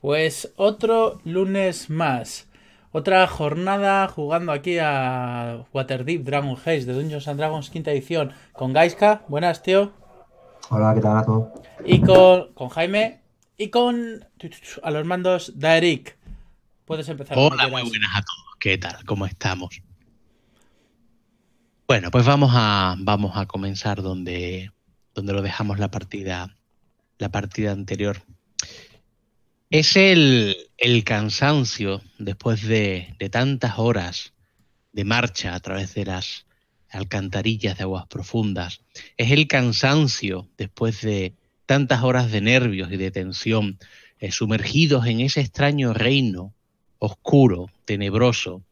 Pues otro lunes más. Otra jornada jugando aquí a Waterdeep Dragon Heist de Dungeons and Dragons quinta edición con Gaiska. Buenas, tío. Hola, ¿qué tal a todos? Y con, Jaime y con a los mandos Eric, Puedes empezar. Hola, muy buenas a todos. ¿Qué tal? ¿Cómo estamos? Bueno, pues vamos a, vamos a comenzar donde, donde lo dejamos la partida, la partida anterior. Es el, cansancio después de, tantas horas de marcha a través de las alcantarillas de aguas profundas. Es el cansancio después de tantas horas de nervios y de tensión, eh, sumergidos en ese extraño reino oscuro, tenebroso,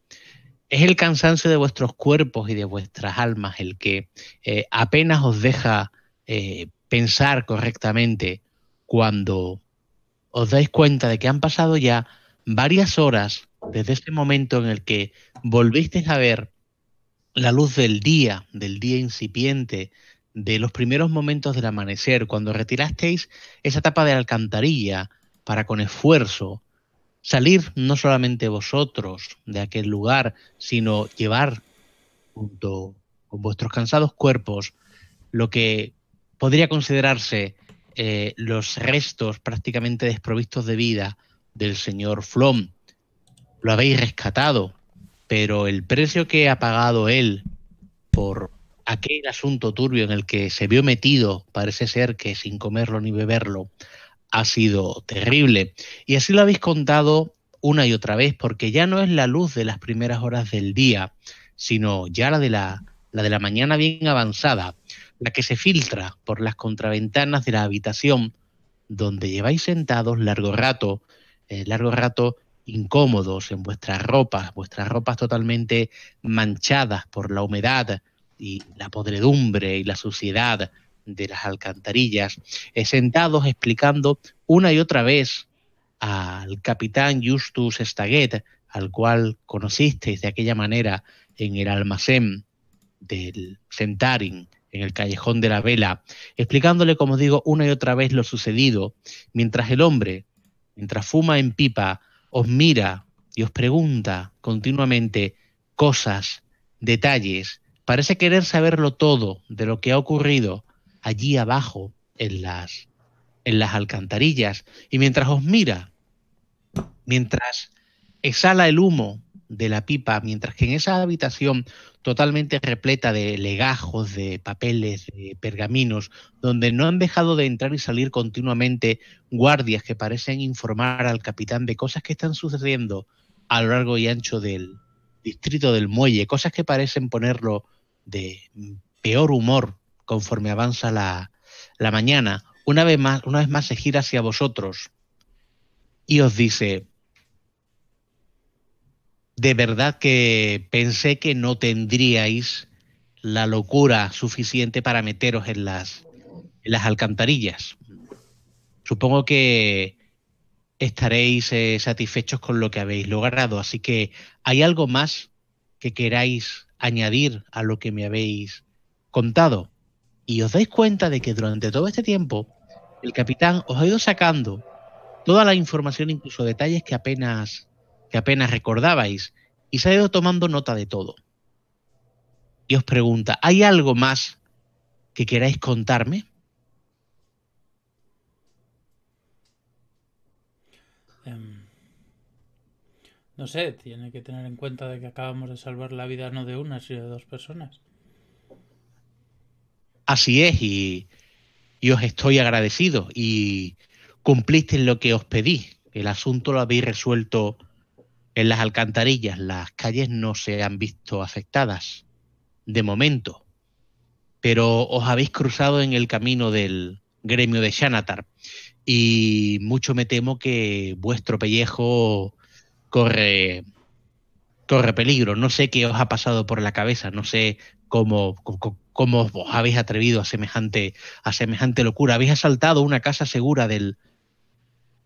es el cansancio de vuestros cuerpos y de vuestras almas el que eh, apenas os deja eh, pensar correctamente cuando os dais cuenta de que han pasado ya varias horas desde ese momento en el que volvisteis a ver la luz del día, del día incipiente, de los primeros momentos del amanecer, cuando retirasteis esa tapa de alcantarilla para con esfuerzo salir no solamente vosotros de aquel lugar, sino llevar junto con vuestros cansados cuerpos lo que podría considerarse eh, los restos prácticamente desprovistos de vida del señor Flom. Lo habéis rescatado, pero el precio que ha pagado él por aquel asunto turbio en el que se vio metido, parece ser que sin comerlo ni beberlo, ha sido terrible. Y así lo habéis contado una y otra vez, porque ya no es la luz de las primeras horas del día, sino ya la de la, de la mañana bien avanzada, la que se filtra por las contraventanas de la habitación donde lleváis sentados largo rato, eh, largo rato incómodos en vuestras ropas, vuestras ropas totalmente manchadas por la humedad y la podredumbre y la suciedad de las alcantarillas, eh, sentados explicando una y otra vez al capitán Justus Staguet, al cual conocisteis de aquella manera en el almacén del Centarin, en el callejón de la vela, explicándole, como digo, una y otra vez lo sucedido, mientras el hombre, mientras fuma en pipa, os mira y os pregunta continuamente cosas, detalles, parece querer saberlo todo de lo que ha ocurrido allí abajo en las, en las alcantarillas, y mientras os mira, mientras exhala el humo de la pipa, mientras que en esa habitación totalmente repleta de legajos, de papeles, de pergaminos, donde no han dejado de entrar y salir continuamente guardias que parecen informar al capitán de cosas que están sucediendo a lo largo y ancho del distrito del muelle, cosas que parecen ponerlo de peor humor conforme avanza la, la mañana, una vez, más, una vez más se gira hacia vosotros y os dice, de verdad que pensé que no tendríais la locura suficiente para meteros en las, alcantarillas. Supongo que estaréis eh, satisfechos con lo que habéis logrado, así que ¿hay algo más que queráis añadir a lo que me habéis contado? Y os dais cuenta de que durante todo este tiempo el capitán os ha ido sacando toda la información, incluso detalles que apenas que apenas recordabais, y se ha ido tomando nota de todo. Y os pregunta, ¿hay algo más que queráis contarme? Em, no sé, tiene que tener en cuenta de que acabamos de salvar la vida no de una, sino de dos personas. Así es, y, os estoy agradecido, y cumpliste lo que os pedí. El asunto lo habéis resuelto en las alcantarillas las calles no se han visto afectadas, de momento, pero os habéis cruzado en el camino del gremio de Xanatar y mucho me temo que vuestro pellejo corre corre peligro. No sé qué os ha pasado por la cabeza, no sé cómo, cómo, os habéis atrevido a semejante, a semejante locura. Habéis asaltado una casa segura del,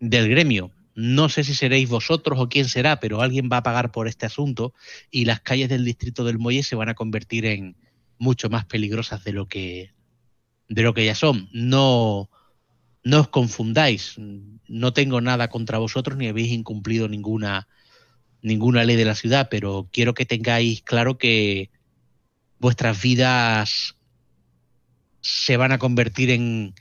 del gremio no sé si seréis vosotros o quién será, pero alguien va a pagar por este asunto y las calles del distrito del Muelle se van a convertir en mucho más peligrosas de lo que de lo que ya son. No no os confundáis, no tengo nada contra vosotros ni habéis incumplido ninguna ninguna ley de la ciudad, pero quiero que tengáis claro que vuestras vidas se van a convertir en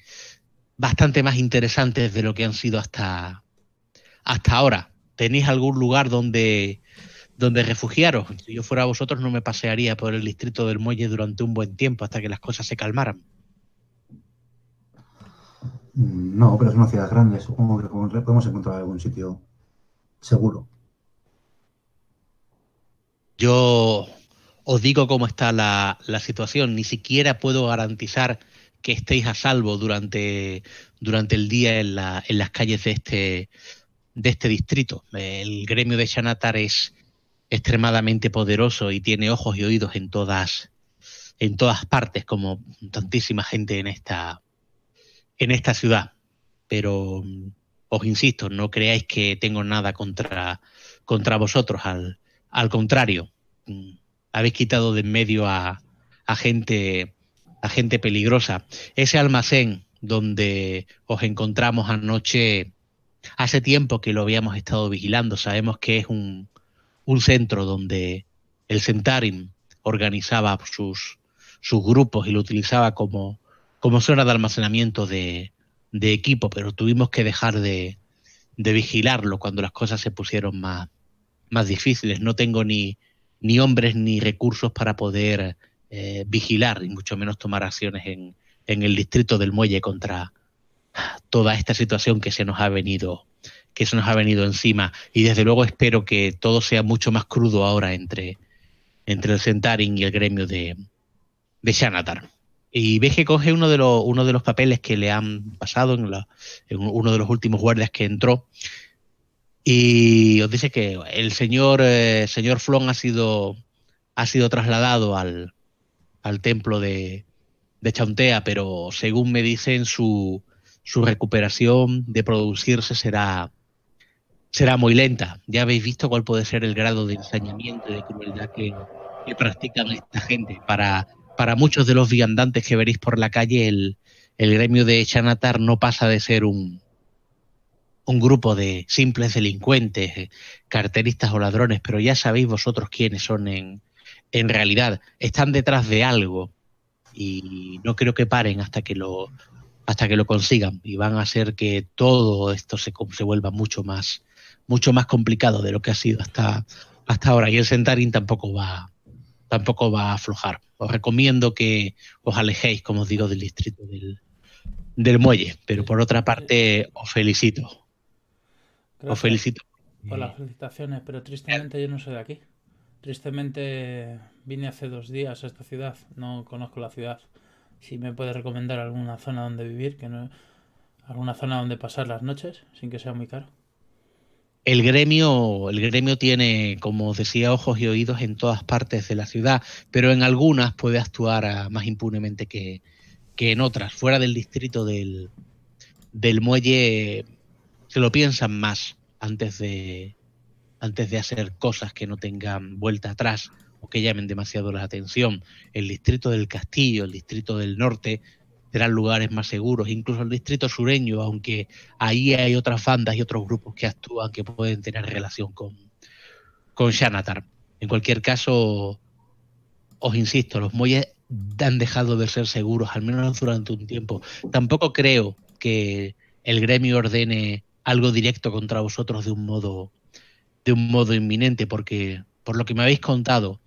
bastante más interesantes de lo que han sido hasta hasta ahora? ¿Tenéis algún lugar donde, donde refugiaros? Si yo fuera vosotros no me pasearía por el distrito del muelle durante un buen tiempo hasta que las cosas se calmaran. No, pero es una ciudad grande. Supongo que podemos encontrar algún sitio seguro. Yo os digo cómo está la, la, situación. Ni siquiera puedo garantizar que estéis a salvo durante, durante el día en, la, en las calles de este, de este distrito. El gremio de Xanatar es extremadamente poderoso y tiene ojos y oídos en todas en todas partes, como tantísima gente en esta en esta ciudad. Pero mm, os insisto, no creáis que tengo nada contra contra vosotros, al, al contrario. Mm, habéis quitado de en medio a, a gente a gente peligrosa. Ese almacén donde os encontramos anoche Hace tiempo que lo habíamos estado vigilando, sabemos que es un, un centro donde el Centarin organizaba sus, sus grupos y lo utilizaba como, como zona de almacenamiento de, de equipo, pero tuvimos que dejar de, de, vigilarlo cuando las cosas se pusieron más, más difíciles. No tengo ni, ni hombres ni recursos para poder eh, vigilar y mucho menos tomar acciones en, en el distrito del muelle contra, toda esta situación que se nos ha venido que se nos ha venido encima y desde luego espero que todo sea mucho más crudo ahora entre, entre el Centaring y el gremio de, de Xanatar. Y ve que coge uno de, los, uno de los papeles que le han pasado en, la, en uno de los últimos guardias que entró y os dice que el señor, eh, señor Flon ha sido, ha sido trasladado al, al templo de, de Chauntea, pero según me dicen su, su recuperación de producirse será, será muy lenta. Ya habéis visto cuál puede ser el grado de ensañamiento y de crueldad que, practican esta gente. Para, para muchos de los viandantes que veréis por la calle, el, el gremio de Chanatar no pasa de ser un, un grupo de simples delincuentes, carteristas o ladrones, pero ya sabéis vosotros quiénes son en, en realidad. Están detrás de algo y no creo que paren hasta que lo, hasta que lo consigan y van a hacer que todo esto se, se vuelva mucho más, mucho más complicado de lo que ha sido hasta, hasta ahora. Y el Centarin tampoco va, tampoco va a aflojar. Os recomiendo que os alejéis, como os digo, del distrito del, del muelle. Pero por otra parte, os felicito. os felicito. Por las felicitaciones, pero tristemente yo no soy de aquí. Tristemente vine hace dos días a esta ciudad, no conozco la ciudad si me puede recomendar alguna zona donde vivir, que no, alguna zona donde pasar las noches sin que sea muy caro. El gremio, el gremio tiene, como decía, ojos y oídos en todas partes de la ciudad, pero en algunas puede actuar ah, más impunemente que, que en otras. Fuera del distrito del, del muelle se lo piensan más antes de, antes de hacer cosas que no tengan vuelta atrás que llamen demasiado la atención. El distrito del Castillo, el distrito del Norte serán lugares más seguros, incluso el distrito sureño, aunque ahí hay otras bandas y otros grupos que actúan que pueden tener relación con, con Xanatar. En cualquier caso, os insisto, los muelles han dejado de ser seguros, al menos durante un tiempo. Tampoco creo que el gremio ordene algo directo contra vosotros de un modo de un modo inminente, porque por lo que me habéis contado,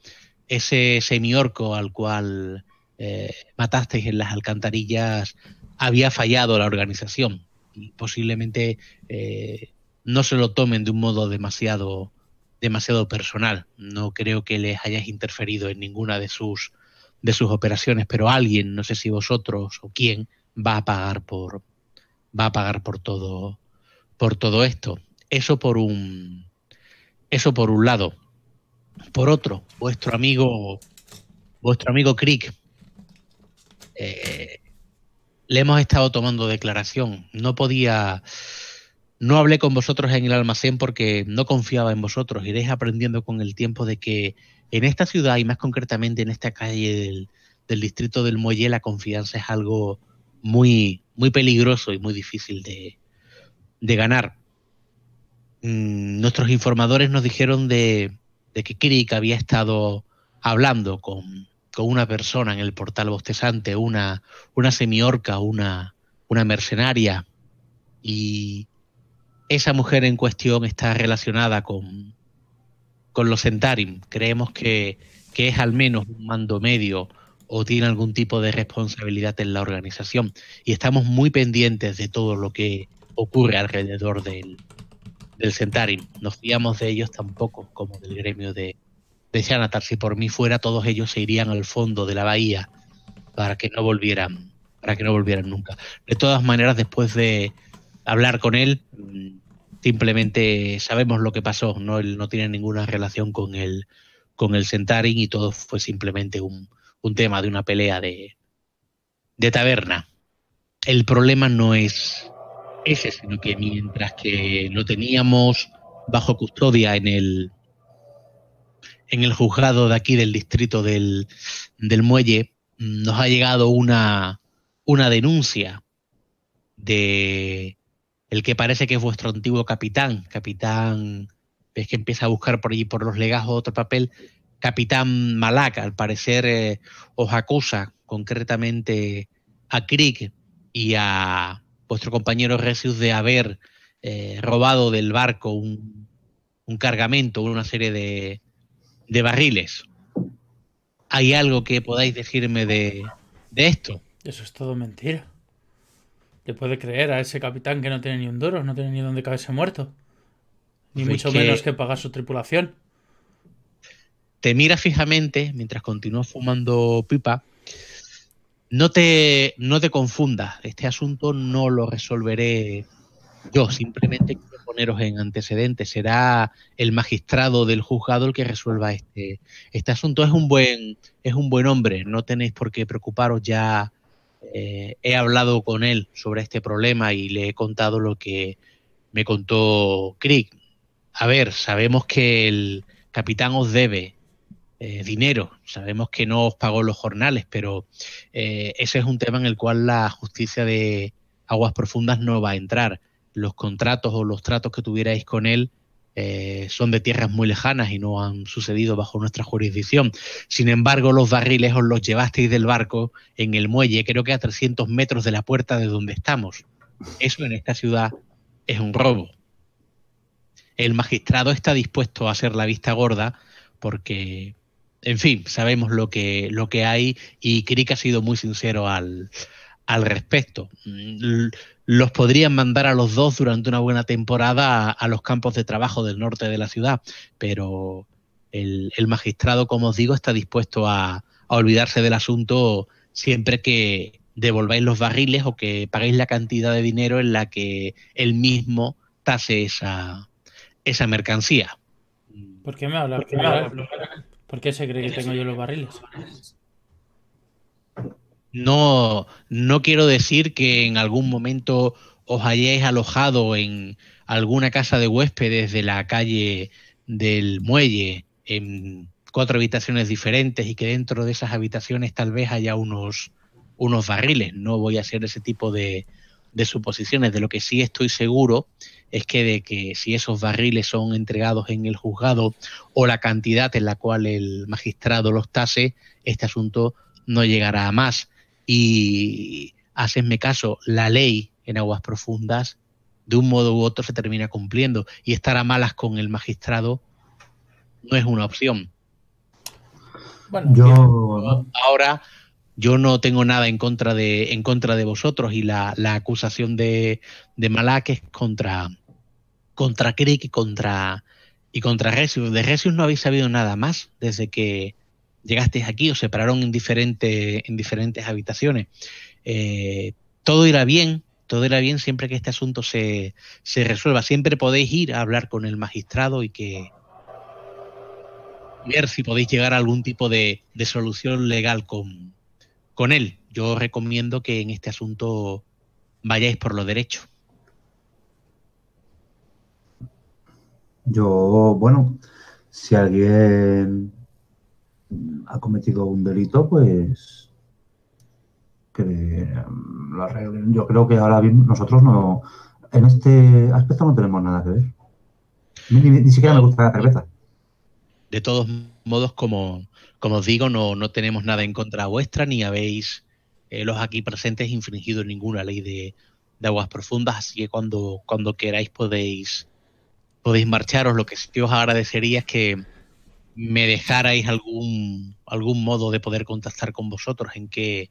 ese semiorco al cual eh, matasteis en las alcantarillas había fallado la organización y posiblemente eh, no se lo tomen de un modo demasiado demasiado personal. No creo que les hayáis interferido en ninguna de sus de sus operaciones, pero alguien, no sé si vosotros o quién, va a pagar por va a pagar por todo por todo esto. Eso por un eso por un lado por otro, vuestro amigo, vuestro amigo Crick. Eh, le hemos estado tomando declaración. No podía, no hablé con vosotros en el almacén porque no confiaba en vosotros. Iréis aprendiendo con el tiempo de que en esta ciudad y más concretamente en esta calle del, distrito del Muelle la confianza es algo muy, muy peligroso y muy difícil de, ganar. Mm, nuestros informadores nos dijeron de, de que Crick había estado hablando con, una persona en el portal bostezante, una, una semiorca, una, una mercenaria, y esa mujer en cuestión está relacionada con, con los Centarim. Creemos que, que es al menos un mando medio o tiene algún tipo de responsabilidad en la organización. Y estamos muy pendientes de todo lo que ocurre alrededor del, del Centarin. No fiamos de ellos tampoco, como del gremio de, de Si por mí fuera, todos ellos se irían al fondo de la bahía para que no volvieran, para que no volvieran nunca. De todas maneras, después de hablar con él, mm, simplemente sabemos lo que pasó. No, él no tiene ninguna relación con el, con el y todo fue simplemente un, un tema de una pelea de, de taberna. El problema no es ese, sino que mientras que lo teníamos bajo custodia en el, en el juzgado de aquí del distrito del, del muelle, nos ha llegado una, una denuncia de el que parece que es vuestro antiguo capitán, capitán, ves que empieza a buscar por allí por los legajos otro papel, capitán Malaca, al parecer eh, os acusa concretamente a Crick y a vuestro compañero Resus de haber eh, robado del barco un, un cargamento, una serie de, barriles. ¿Hay algo que podáis decirme de, esto? Eso es todo mentira. te puede creer a ese capitán que no tiene ni un duro, no tiene ni dónde caerse muerto. Ni pues mucho menos que pagar su tripulación. Te mira fijamente mientras continúa fumando pipa no te, no te confundas, este asunto no lo resolveré yo, simplemente quiero poneros en antecedentes, será el magistrado del juzgado el que resuelva este, este asunto. Es un, buen, es un buen hombre, no tenéis por qué preocuparos, ya eh, he hablado con él sobre este problema y le he contado lo que me contó Crick. A ver, sabemos que el capitán os debe eh, dinero. Sabemos que no os pagó los jornales, pero eh, ese es un tema en el cual la justicia de aguas profundas no va a entrar. Los contratos o los tratos que tuvierais con él eh, son de tierras muy lejanas y no han sucedido bajo nuestra jurisdicción. Sin embargo, los barriles os los llevasteis del barco en el muelle, creo que a 300 metros de la puerta de donde estamos. Eso en esta ciudad es un robo. El magistrado está dispuesto a hacer la vista gorda porque en fin, sabemos lo que, lo que hay y Crick ha sido muy sincero al, al respecto. Mm, los podrían mandar a los dos durante una buena temporada a, los campos de trabajo del norte de la ciudad, pero el, magistrado, como os digo, está dispuesto a, olvidarse del asunto siempre que devolváis los barriles o que paguéis la cantidad de dinero en la que él mismo tase esa, esa mercancía. ¿Por qué me hablas? ¿Por qué me ¿Por qué se cree que tengo yo los barriles? No, no quiero decir que en algún momento os hayáis alojado en alguna casa de huéspedes de la calle del muelle, en cuatro habitaciones diferentes y que dentro de esas habitaciones tal vez haya unos, unos barriles. No voy a hacer ese tipo de, de suposiciones. De lo que sí estoy seguro es que de que si esos barriles son entregados en el juzgado o la cantidad en la cual el magistrado los tase, este asunto no llegará a más. Y hacedme caso, la ley en aguas profundas de un modo u otro se termina cumpliendo y estar a malas con el magistrado no es una opción. Bueno, yo ahora yo no tengo nada en contra de en contra de vosotros y la, la acusación de, de Malak es contra contra Creek y contra, y contra Resius. De Resius no habéis sabido nada más desde que llegasteis aquí, os separaron en, diferente, en diferentes habitaciones. Eh, todo irá bien, todo irá bien siempre que este asunto se, se, resuelva. Siempre podéis ir a hablar con el magistrado y que ver si podéis llegar a algún tipo de, solución legal con, con él. Yo recomiendo que en este asunto vayáis por lo derecho. Yo, bueno, si alguien ha cometido un delito, pues que Yo creo que ahora nosotros no, en este aspecto no tenemos nada que ver. Ni, siquiera me gusta la cerveza. De todos modos, como, como os digo, no, no tenemos nada en contra vuestra, ni habéis eh, los aquí presentes infringido ninguna ley de, de aguas profundas, así que cuando, cuando queráis podéis podéis marcharos, lo que os agradecería es que me dejarais algún, algún modo de poder contactar con vosotros, en qué,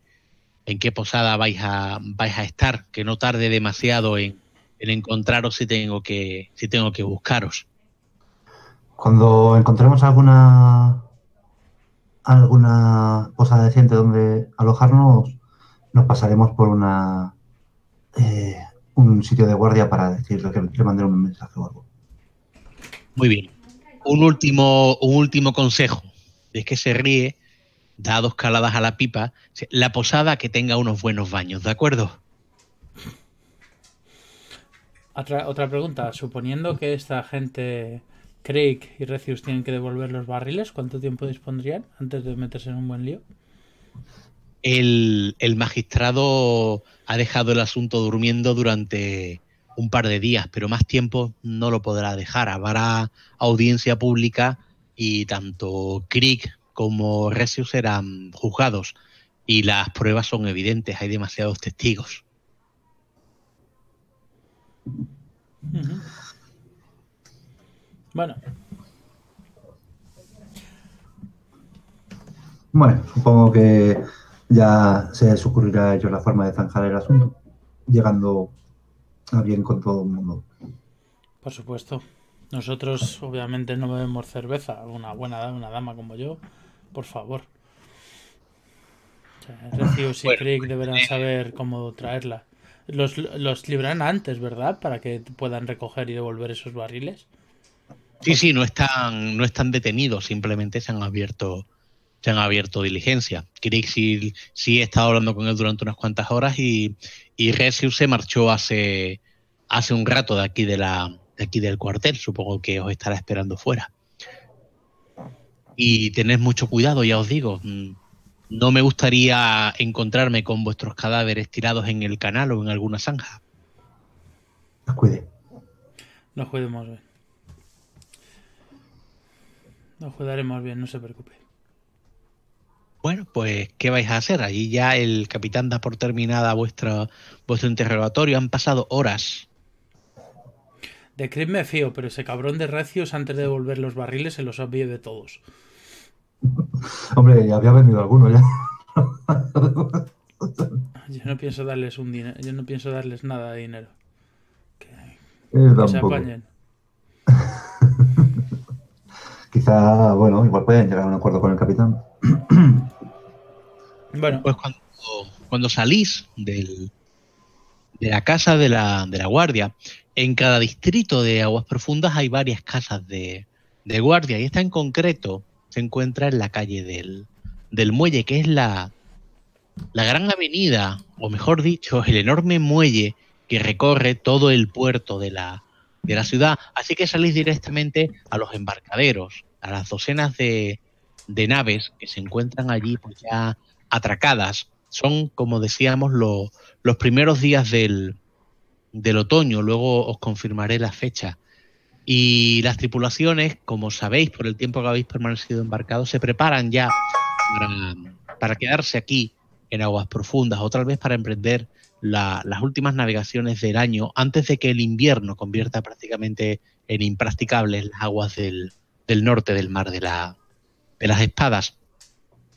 en qué posada vais a, vais a estar, que no tarde demasiado en, encontraros si tengo que, si tengo que buscaros. Cuando encontremos alguna alguna posada decente donde alojarnos, nos pasaremos por una eh, un sitio de guardia para decirle que le mandé un mensaje o algo. Muy bien. Un último, un último consejo. Es que se ríe, da dos caladas a la pipa. La posada que tenga unos buenos baños, ¿de acuerdo? Otra, otra pregunta. Suponiendo que esta gente, Craig y Recius, tienen que devolver los barriles, ¿cuánto tiempo dispondrían antes de meterse en un buen lío? El, el magistrado ha dejado el asunto durmiendo durante un par de días, pero más tiempo no lo podrá dejar. Habrá audiencia pública y tanto Crick como Recio serán juzgados y las pruebas son evidentes, hay demasiados testigos. Bueno. Bueno, supongo que ya se a ellos la forma de zanjar el asunto, llegando a ah, bien con todo el mundo. Por supuesto. Nosotros obviamente no bebemos cerveza, una buena una dama como yo, por favor. Recius y deberán eh. saber cómo traerla. Los, los antes, ¿verdad? Para que puedan recoger y devolver esos barriles. Sí, sí, no están, no están detenidos, simplemente se han abierto, se han abierto diligencia. Crick sí, sí he estado hablando con él durante unas cuantas horas y y regius se marchó hace, hace un rato de aquí, de, la, aquí del cuartel, supongo que os estará esperando fuera. Y tened mucho cuidado, ya os digo, mm, no me gustaría encontrarme con vuestros cadáveres tirados en el canal o en alguna zanja. Nos cuide. Nos cuidemos bien. Nos cuidaremos bien, no se preocupe. Bueno, pues, ¿qué vais a hacer? Allí ya el capitán da por terminada vuestra, vuestro interrogatorio. Han pasado horas. De Chris me fío, pero ese cabrón de Recios, antes de devolver los barriles, se los había de todos. Hombre, ya había venido alguno ya. Yo no pienso darles un dinero, yo no pienso darles nada de dinero. Que, eh, se apañen. Quizá, bueno, igual pueden llegar a un acuerdo con el capitán. bueno. Pues cuando, salís del, de la casa de la, guardia, en cada distrito de Aguas Profundas hay varias casas de, guardia y esta en concreto se encuentra en la calle del, muelle, que es la, la gran avenida, o mejor dicho, el enorme muelle que recorre todo el puerto de la, de la ciudad. Así que salís directamente a los embarcaderos, a las docenas de, de naves que se encuentran allí pues, ya atracadas. Son, como decíamos, los primeros días del, del otoño, luego os confirmaré la fecha. Y las tripulaciones, como sabéis por el tiempo que habéis permanecido embarcados, se preparan ya para, quedarse aquí en aguas profundas, otra vez para emprender las últimas navegaciones del año antes de que el invierno convierta prácticamente en impracticables las aguas del norte del mar de la, de las espadas,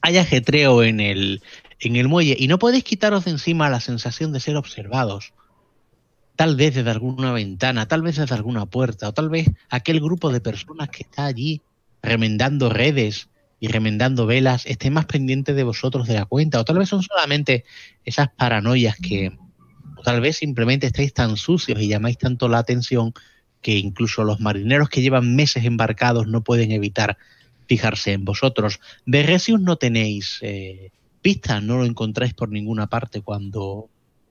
hay ajetreo en el, en el muelle y no podéis quitaros de encima la sensación de ser observados. Tal vez desde alguna ventana, tal vez desde alguna puerta, o tal vez aquel grupo de personas que está allí remendando redes y remendando velas esté más pendiente de vosotros de la cuenta, o tal vez son solamente esas paranoias que, o tal vez simplemente estáis tan sucios y llamáis tanto la atención que incluso los marineros que llevan meses embarcados no pueden evitar fijarse en vosotros. Recius no tenéis eh, pista, pistas, no lo encontráis por ninguna parte cuando,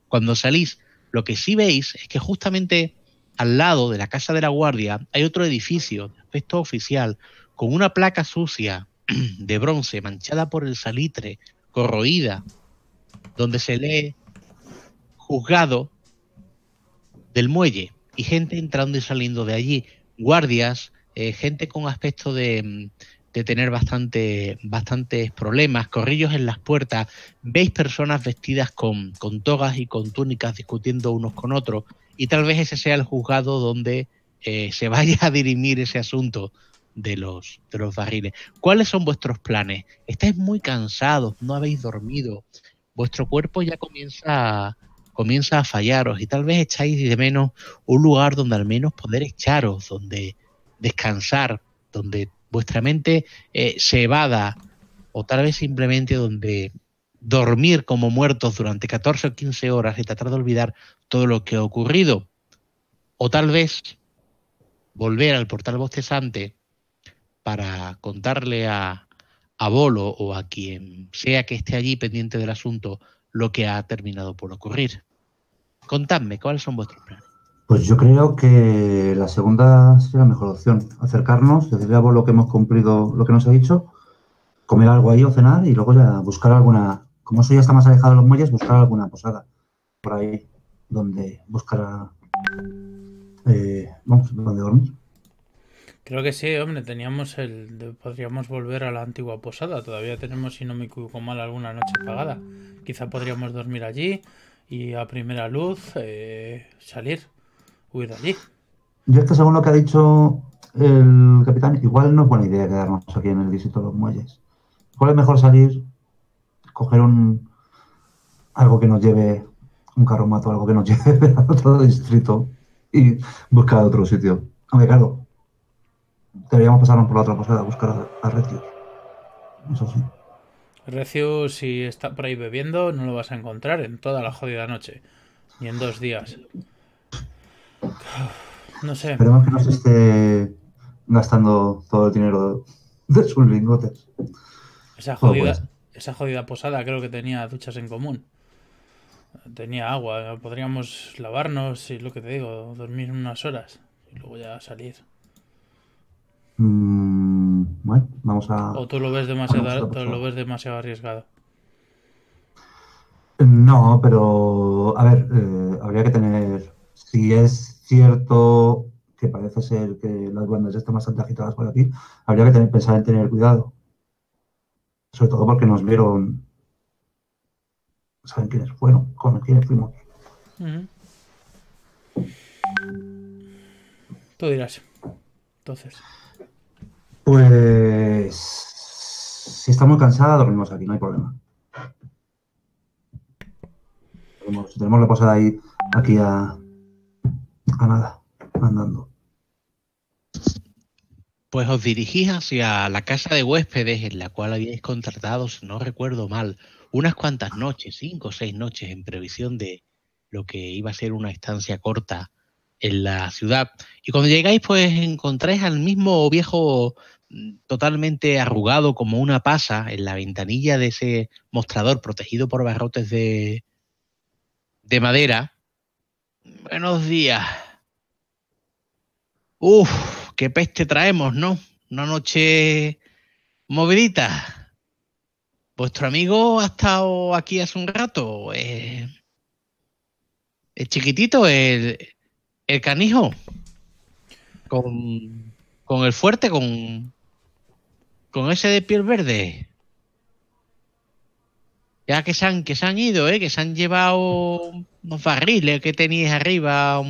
cuando salís. Lo que sí veis es que justamente al lado de la Casa de la Guardia hay otro edificio de aspecto oficial con una placa sucia de bronce manchada por el salitre, corroída, donde se lee juzgado del muelle y gente entrando y saliendo de allí, guardias, eh, gente con aspecto de mm, de tener bastante, bastantes problemas, corrillos en las puertas, veis personas vestidas con, con togas y con túnicas discutiendo unos con otros, y tal vez ese sea el juzgado donde eh, se vaya a dirimir ese asunto de los, de los barriles. ¿Cuáles son vuestros planes? ¿Estáis muy cansados? ¿No habéis dormido? Vuestro cuerpo ya comienza comienza a fallaros y tal vez echáis de menos un lugar donde al menos poder echaros, donde descansar, donde vuestra mente eh, se evada o tal vez simplemente donde dormir como muertos durante 14 o 15 horas y tratar de olvidar todo lo que ha ocurrido. O tal vez volver al portal bostezante para contarle a, a Bolo o a quien sea que esté allí pendiente del asunto lo que ha terminado por ocurrir. Contadme, ¿cuáles son vuestros planes? Pues yo creo que la segunda sería la mejor opción. Acercarnos, decirle a lo que hemos cumplido, lo que nos ha dicho, comer algo ahí o cenar y luego ya buscar alguna, como eso ya está más alejado de los muelles, buscar alguna posada por ahí donde buscar eh, vamos, donde dormir. Creo que sí, hombre, teníamos el, podríamos volver a la antigua posada, todavía tenemos, si no me equivoco mal, alguna noche pagada. Quizá podríamos dormir allí y a primera luz eh, salir huir allí. Yo es según lo que ha dicho el capitán, igual no es buena idea quedarnos aquí en el distrito de los muelles. ¿cuál es mejor salir, coger un algo que nos lleve, un carromato, algo que nos lleve a otro distrito y buscar otro sitio. Aunque claro, deberíamos pasarnos por la otra posada a buscar a, Recio Eso sí. Recius, si está por ahí bebiendo, no lo vas a encontrar en toda la jodida noche. Ni en dos días. No sé. Esperemos que no se esté gastando todo el dinero de, sus lingotes. Esa jodida, posada creo que tenía duchas en común. Tenía agua, podríamos lavarnos y lo que te digo, dormir unas horas y luego ya salir. Mm, bueno, vamos a. ¿O tú lo ves demasiado, lo ves demasiado arriesgado? No, pero a ver, eh, habría que tener si es cierto que parece ser que las bandas ya están bastante agitadas por aquí, habría que pensar en tener cuidado. Sobre todo porque nos vieron, saben quiénes fueron, con quiénes fuimos. Tú dirás. Entonces. Pues. Si está muy cansada, dormimos aquí, no hay problema. Tenemos, tenemos la posada ahí, aquí a, nada, andando. Pues os dirigís hacia la casa de huéspedes en la cual habíais contratado, si no recuerdo mal, unas cuantas noches, cinco o seis noches, en previsión de lo que iba a ser una estancia corta en la ciudad. Y cuando llegáis, pues encontráis al mismo viejo mm, totalmente arrugado como una pasa en la ventanilla de ese mostrador protegido por barrotes de, de madera. Buenos días, Uf, qué peste traemos, ¿no? Una noche movidita. Vuestro amigo ha estado aquí hace un rato. el eh, chiquitito, el, el canijo. Con, con, el fuerte, con, con ese de piel verde. Ya que se han, que se han ido, ¿eh? que se han llevado unos barriles que tenéis arriba,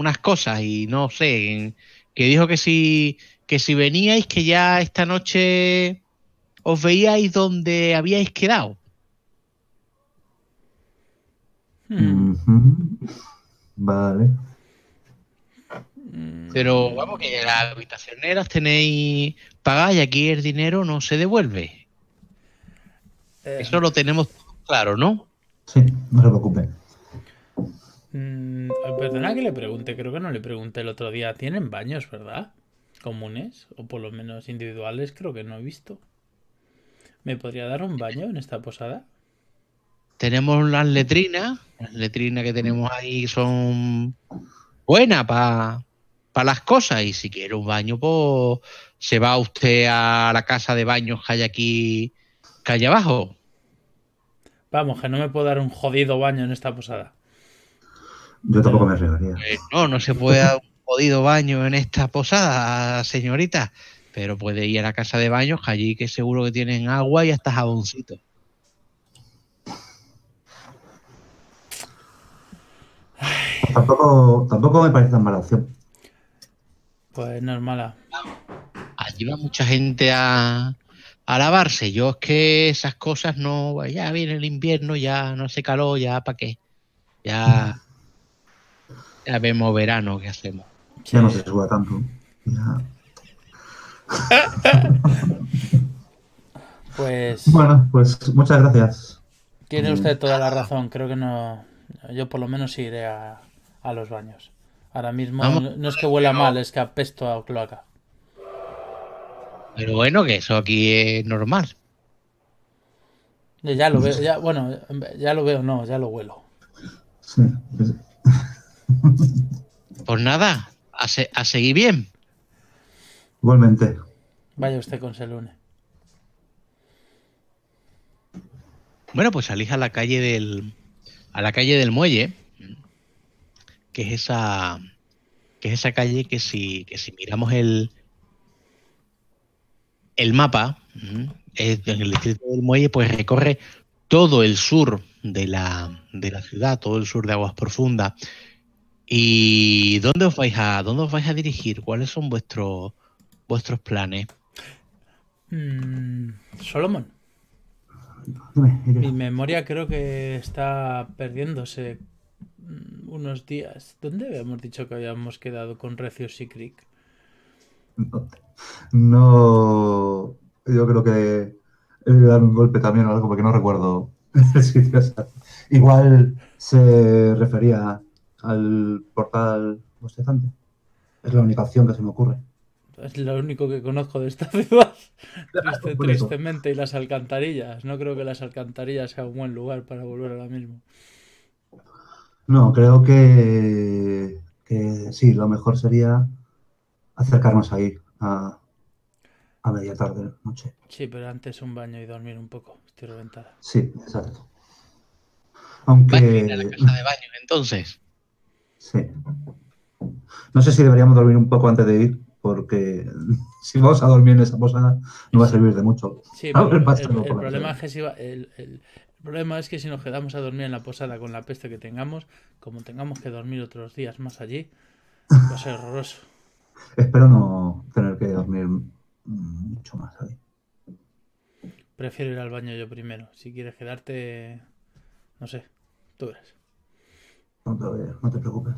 unas cosas y no sé, que dijo que si, que si veníais, que ya esta noche os veíais donde habíais quedado. Vale. Mm. Pero vamos, que las habitacioneras tenéis pagadas y aquí el dinero no se devuelve. Eh. Eso lo tenemos claro, ¿no? Sí, no se preocupen. Mm, perdona que le pregunte, creo que no le pregunté el otro día. ¿Tienen baños, verdad? Comunes, o por lo menos individuales, creo que no he visto. ¿Me podría dar un baño en esta posada? Tenemos las letrinas. Las letrinas que tenemos ahí son buenas para pa las cosas. Y si quiere un baño, pues se va usted a la casa de baños que hay aquí, calle abajo. Vamos, que no me puedo dar un jodido baño en esta posada. Yo tampoco me arriesgaría. Pues, no, no se puede dar un jodido baño en esta posada, señorita. Pero puede ir a la casa de baños, allí que seguro que tienen agua y hasta jaboncito. Tampoco, tampoco me parece tan mala opción. Pues normal. mala. Allí va mucha gente a, a lavarse. Yo es que esas cosas no. Ya viene el invierno, ya no se caló, ya para qué. Ya. Ya vemos verano que hacemos. Ya no se suba tanto. pues. Bueno, pues muchas gracias. Tiene usted toda la razón. Creo que no. Yo por lo menos iré a, los baños. Ahora mismo no es que huela mal, es que apesto a cloaca. Pero bueno, que eso aquí es normal. Ya lo veo, ya, bueno, ya lo veo, no, ya lo huelo. sí. Pues nada, a, a seguir bien. Igualmente. Vaya usted con Selune. Bueno, pues salís a la calle del a la calle del muelle, que es esa que es esa calle que si si miramos el el mapa en el distrito del muelle pues recorre todo el sur de la, de la ciudad, todo el sur de Aguas Profundas, ¿Y dónde os vais a, dónde vais a dirigir? ¿Cuáles son vuestros vuestros planes? Mm, Solomon. Mi memoria creo que está perdiéndose mm, unos días. ¿Dónde habíamos dicho que habíamos quedado con Recio y Creek? No, Yo creo que he dar un golpe también o algo porque no recuerdo Igual se refería a al portal bostezante. Es la única opción que se me ocurre. Es lo único que conozco de esta ciudad. tristemente, y las alcantarillas. No creo que las alcantarillas sea un buen lugar para volver ahora mismo. No, creo que, que sí, lo mejor sería acercarnos ahí a, a media tarde, noche. Sí, pero antes un baño y dormir un poco. Estoy reventada. Sí, exacto. Aunque. la casa de baño, entonces. Sí. No sé si deberíamos dormir un poco antes de ir, porque si vamos a dormir en esa posada no va a servir de mucho. Sí, ah, el, problema es que si el, problema es que si nos quedamos a dormir en la posada con la peste que tengamos, como tengamos que dormir otros días más allí, va a ser horroroso. Espero no tener que dormir mucho más allí Prefiero ir al baño yo primero. Si quieres quedarte, no sé, tú eres no te preocupes.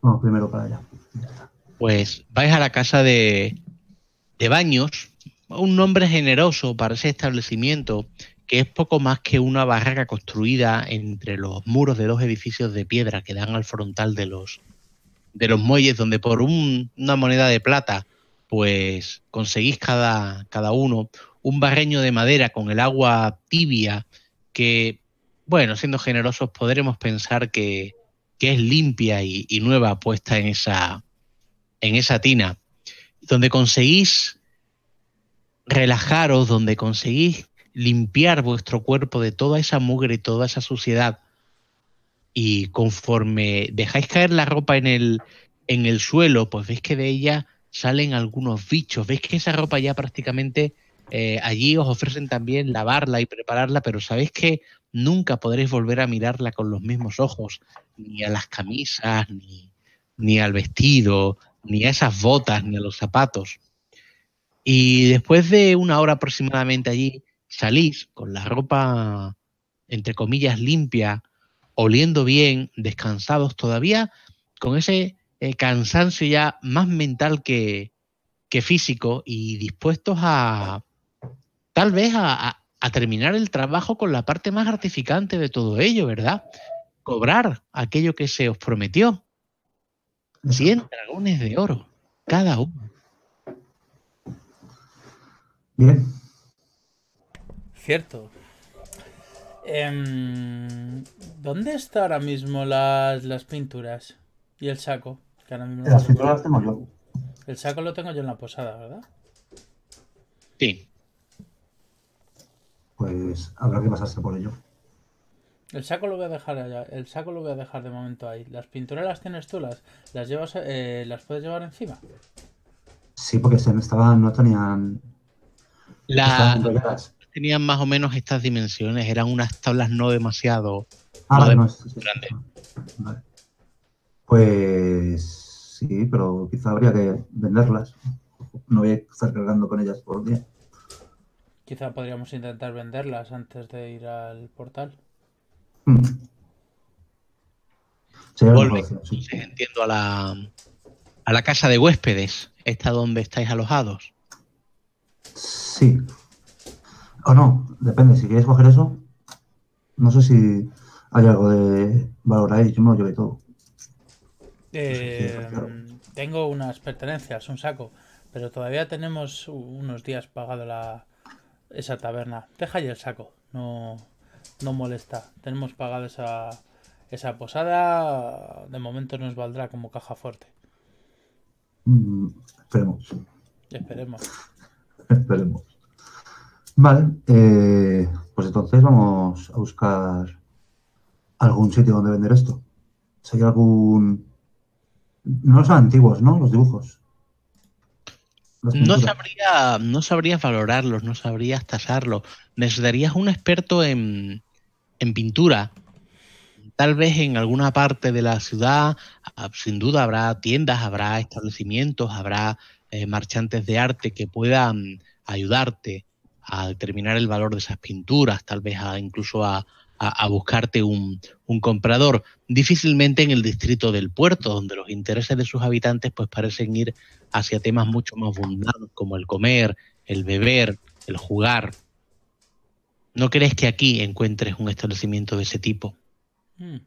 Vamos primero para allá. Pues vais a la casa de, de Baños, un nombre generoso para ese establecimiento que es poco más que una barraca construida entre los muros de dos edificios de piedra que dan al frontal de los de los muelles donde por una moneda de plata pues conseguís cada, cada uno un barreño de madera con el agua tibia que bueno, siendo generosos, podremos pensar que, es limpia y, nueva puesta en esa, en esa tina, donde conseguís relajaros, donde conseguís limpiar vuestro cuerpo de toda esa mugre y toda esa suciedad. Y conforme dejáis caer la ropa en el, en el suelo, pues veis que de ella salen algunos bichos. Veis que esa ropa ya prácticamente eh, allí os ofrecen también lavarla y prepararla, pero sabéis que nunca podréis volver a mirarla con los mismos ojos, ni a las camisas, ni, al vestido, ni a esas botas, ni a los zapatos. Y después de una hora aproximadamente allí, salís con la ropa, entre comillas, limpia, oliendo bien, descansados todavía, con ese eh, cansancio ya más mental que, que físico y dispuestos a, tal vez, a, a terminar el trabajo con la parte más gratificante de todo ello, ¿verdad? Cobrar aquello que se os prometió. Cien dragones de oro, cada uno. Bien. Cierto. Em, ¿Dónde están ahora mismo las, pinturas? Y el saco. Que las pinturas las tengo yo. El saco lo tengo yo en la posada, ¿verdad? Sí pues habrá que pasarse por ello. El saco lo voy a dejar allá, el saco lo voy a dejar de momento ahí. ¿Las pinturas las tienes tú? ¿Las, las llevas eh, las puedes llevar encima? Sí, porque se estaban, no tenían. Las tenían más o menos estas dimensiones, eran unas tablas no demasiado, ah, no, Pues sí, pero quizá habría que venderlas. No voy a estar cargando con ellas por día. Quizá podríamos intentar venderlas antes de ir al portal. entiendo, a la, a la casa de huéspedes, esta donde estáis alojados. Sí. O no, depende. Si queréis coger eso, no sé si hay algo de valor ahí. yo me lo llevé todo. Eh, tengo unas pertenencias, un saco, pero todavía tenemos unos días pagado la, esa taberna. Deja y el saco, no, no molesta. Tenemos pagado esa, posada, de momento nos valdrá como caja fuerte. Mm, esperemos. Esperemos. esperemos. Vale, eh, pues entonces vamos a buscar algún sitio donde vender esto. Si hay algún... No son antiguos, ¿no? Los dibujos. No sabría, no sabrías valorarlos, no sabrías tasarlos. Necesitarías un experto en, en pintura. Tal vez en alguna parte de la ciudad, ah, sin duda habrá tiendas, habrá establecimientos, habrá eh, marchantes de arte que puedan mm, ayudarte a determinar el valor de esas pinturas, tal vez a, incluso a, a, buscarte un, comprador. Difícilmente en el distrito del puerto, donde los intereses de sus habitantes pues parecen ir hacia temas mucho más abundantes, como el comer, el beber, el jugar. ¿No crees que aquí encuentres un establecimiento de ese tipo? Hmm.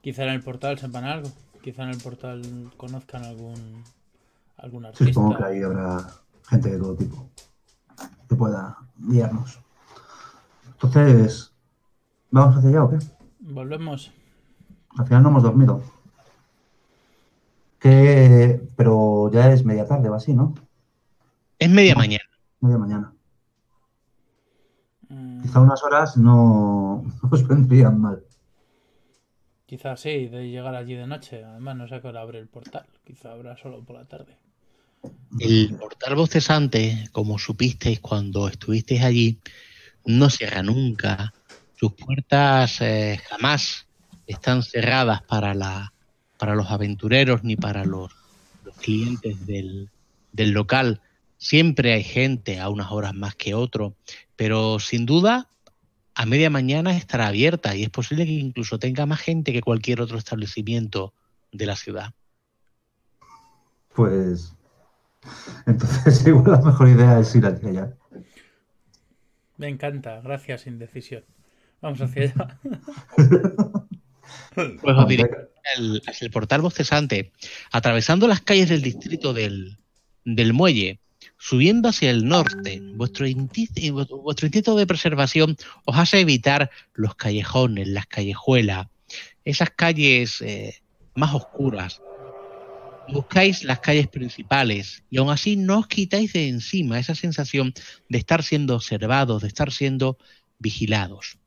Quizá en el portal sepan algo. Quizá en el portal conozcan algún, algún artista. supongo que ahí habrá gente de todo tipo que pueda guiarnos. Entonces, ¿Vamos hacia allá o qué? Volvemos. Al final no hemos dormido. Que, pero ya es media tarde o así, ¿no? Es media mañana. Media mañana. Mm. Quizá unas horas no os vendrían mal. Quizás sí, de llegar allí de noche. Además, no sé qué abre el portal. Quizá habrá solo por la tarde. El portal Vocesante, como supisteis cuando estuvisteis allí, no cierra nunca sus puertas eh, jamás están cerradas para, la, para los aventureros ni para los, clientes del, local. Siempre hay gente a unas horas más que otro, pero sin duda a media mañana estará abierta y es posible que incluso tenga más gente que cualquier otro establecimiento de la ciudad. Pues entonces la mejor idea es ir allá. Me encanta, gracias Indecisión. Vamos hacia allá. pues os el, el, portal bostezante, atravesando las calles del distrito del, muelle, subiendo hacia el norte, vuestro, vuestro instinto de preservación os hace evitar los callejones, las callejuelas, esas calles eh, más oscuras. Buscáis las calles principales y aún así no os quitáis de encima esa sensación de estar siendo observados, de estar siendo vigilados.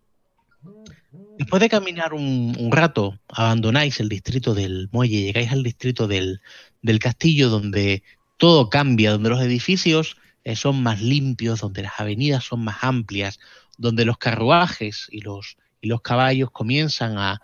Después de caminar un, rato, abandonáis el distrito del muelle, llegáis al distrito del, del castillo donde todo cambia, donde los edificios eh, son más limpios, donde las avenidas son más amplias, donde los carruajes y los, y los caballos comienzan a,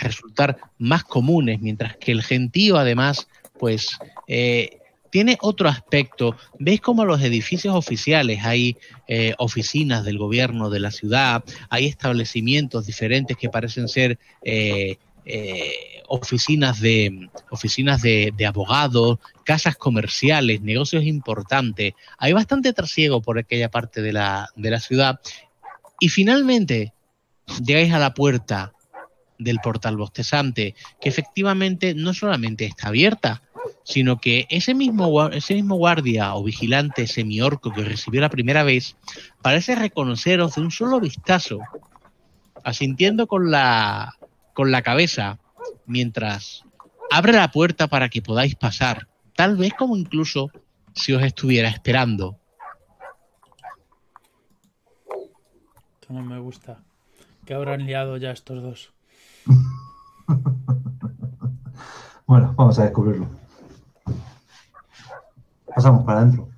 resultar más comunes, mientras que el gentío además pues eh, tiene otro aspecto. ¿Ves cómo los edificios oficiales, hay eh, oficinas del gobierno de la ciudad, hay establecimientos diferentes que parecen ser eh, eh, oficinas de oficinas de, abogados, casas comerciales, negocios importantes. Hay bastante trasiego por aquella parte de la, de la ciudad. Y finalmente llegáis a la puerta del portal bostezante, que efectivamente no solamente está abierta, sino que ese mismo, ese mismo guardia o vigilante semiorco que recibió la primera vez parece reconoceros de un solo vistazo, asintiendo con la, con la cabeza, mientras abre la puerta para que podáis pasar, tal vez como incluso si os estuviera esperando. no me gusta. Que habrán liado ya estos dos. bueno, vamos a descubrirlo. Pasamos para adentro.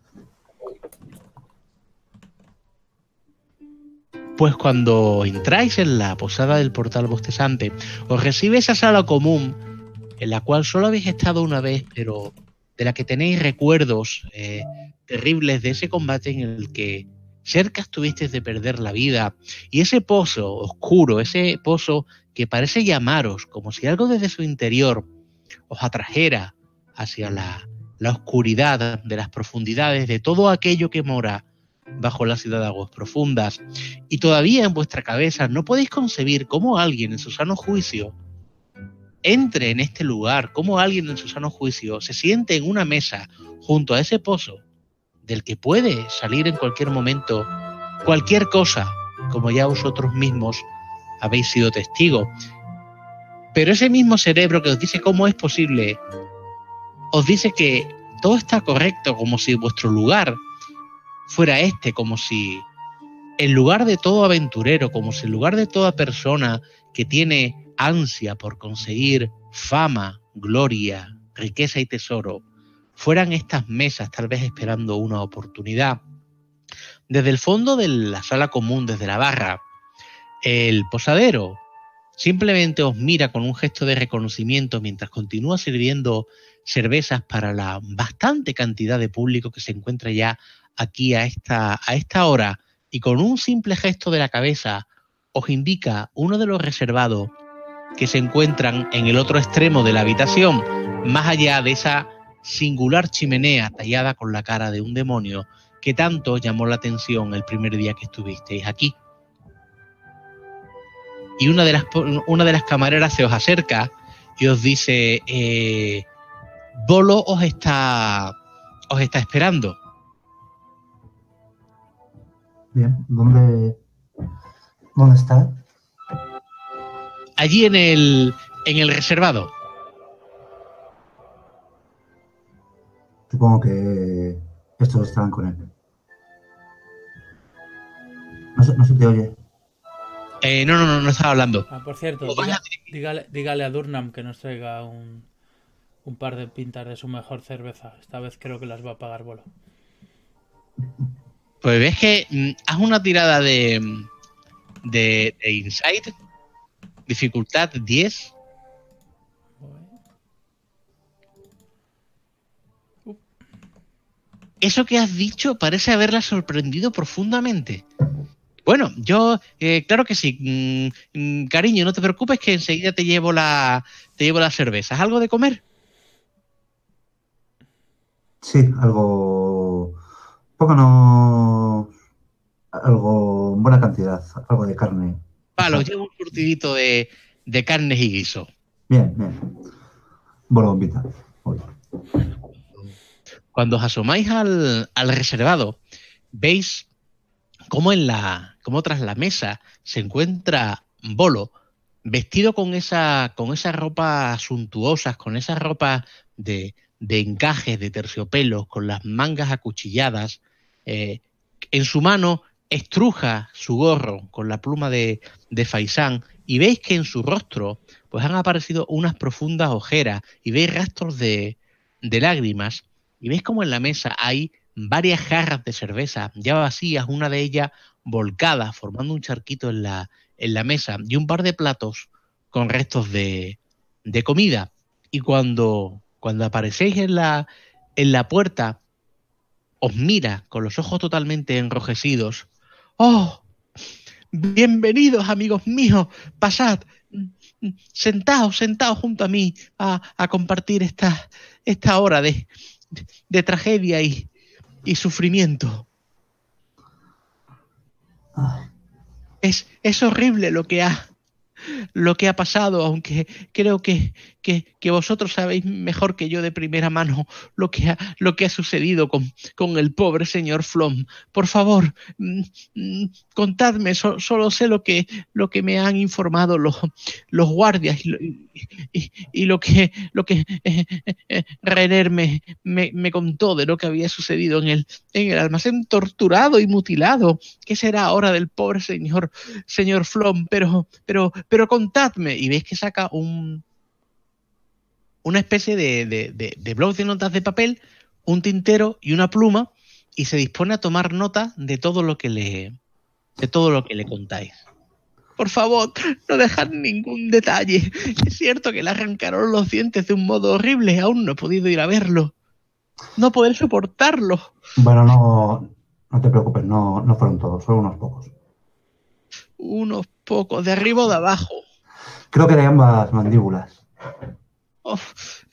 Pues cuando entráis en la posada del portal bostezante, os recibe esa sala común en la cual solo habéis estado una vez, pero de la que tenéis recuerdos eh, terribles de ese combate en el que cerca estuviste de perder la vida. Y ese pozo oscuro, ese pozo que parece llamaros, como si algo desde su interior os atrajera hacia la, la oscuridad de las profundidades de todo aquello que mora bajo la ciudad de aguas profundas. Y todavía en vuestra cabeza no podéis concebir cómo alguien en su sano juicio entre en este lugar, cómo alguien en su sano juicio se siente en una mesa junto a ese pozo el que puede salir en cualquier momento cualquier cosa, como ya vosotros mismos habéis sido testigos. Pero ese mismo cerebro que os dice cómo es posible, os dice que todo está correcto, como si vuestro lugar fuera este, como si el lugar de todo aventurero, como si el lugar de toda persona que tiene ansia por conseguir fama, gloria, riqueza y tesoro, fueran estas mesas, tal vez esperando una oportunidad. Desde el fondo de la sala común, desde la barra, el posadero simplemente os mira con un gesto de reconocimiento mientras continúa sirviendo cervezas para la bastante cantidad de público que se encuentra ya aquí a esta, a esta hora y con un simple gesto de la cabeza os indica uno de los reservados que se encuentran en el otro extremo de la habitación, más allá de esa singular chimenea tallada con la cara de un demonio que tanto llamó la atención el primer día que estuvisteis aquí. Y una de las, una de las camareras se os acerca y os dice, eh, Bolo os está, os está esperando. Bien, ¿dónde, dónde está? Allí en el, en el reservado. Supongo que estos estarán con él. No, no se te oye. Eh, no, no, no, no estaba hablando. Ah, por cierto, oh, dígale, a Durnam que nos traiga un, par de pintas de su mejor cerveza. Esta vez creo que las va a pagar Bolo. Pues ves que mm, haz una tirada de, de, dificultad 10, eso que has dicho parece haberla sorprendido profundamente. Bueno, yo, eh, claro que sí. Mm, mm, cariño, no te preocupes que enseguida te llevo la, te llevo las cervezas. ¿Algo de comer? Sí, algo, poco no, algo, buena cantidad, algo de carne. Vale, ah, llevo un curtidito de, de carnes y guiso. Bien, bien. bueno, Hoy. Cuando os asomáis al, reservado, veis cómo, en la, tras la mesa se encuentra Bolo, vestido con esa, con esas ropas suntuosas, con esas ropas de, encajes, de terciopelos, con las mangas acuchilladas. Eh, en su mano estruja su gorro con la pluma de, faisán y veis que en su rostro pues han aparecido unas profundas ojeras y veis rastros de lágrimas y ves como en la mesa hay varias jarras de cerveza ya vacías, una de ellas volcada, formando un charquito en la, en la mesa, y un par de platos con restos de, comida. Y cuando, cuando aparecéis en la, en la puerta, os mira con los ojos totalmente enrojecidos. ¡Oh! Bienvenidos, amigos míos. Pasad, sentaos, sentaos junto a mí a, a compartir esta, esta hora de, de tragedia y, y sufrimiento. Ah. Es, es horrible lo que ha, lo que ha pasado, aunque creo que, que, vosotros sabéis mejor que yo de primera mano lo que ha, lo que ha sucedido con, con el pobre señor Flom. Por favor, mm, mm, contadme, solo sé lo que, lo que me han informado los, los guardias y lo, que, lo que eh, eh, eh, me, contó de lo que había sucedido en el, en el almacén torturado y mutilado. ¿Qué será ahora del pobre señor, señor Flom? Pero, pero, pero contadme. Y veis que saca un una especie de, de, de, blog de notas de papel, un tintero y una pluma y se dispone a tomar nota de todo lo que le, de todo lo que le contáis. Por favor, no dejad ningún detalle. Es cierto que le arrancaron los dientes de un modo horrible, aún no he podido ir a verlo. No poder soportarlo. Bueno, no, no te preocupes, no, no fueron todos, fueron unos pocos. Unos pocos, de arriba o de abajo. Creo que de ambas mandíbulas. Oh,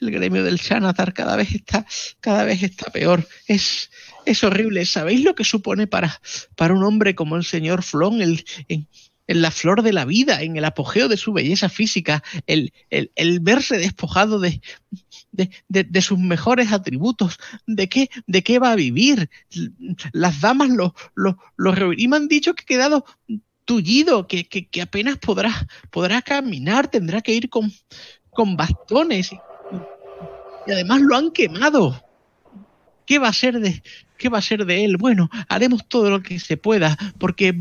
el gremio del Xanathar cada vez está, cada vez está peor. Es, es horrible. ¿Sabéis lo que supone para, para un hombre como el señor Flon el, en, la flor de la vida, en el apogeo de su belleza física, el, el, verse despojado de, de, de, sus mejores atributos, de qué, de qué va a vivir. Las damas lo, lo, lo y me han dicho que he quedado tullido, que, que, que apenas podrá, podrá, caminar, tendrá que ir con, con bastones y, además lo han quemado. ¿Qué va a ser de va a ser de él? Bueno, haremos todo lo que se pueda porque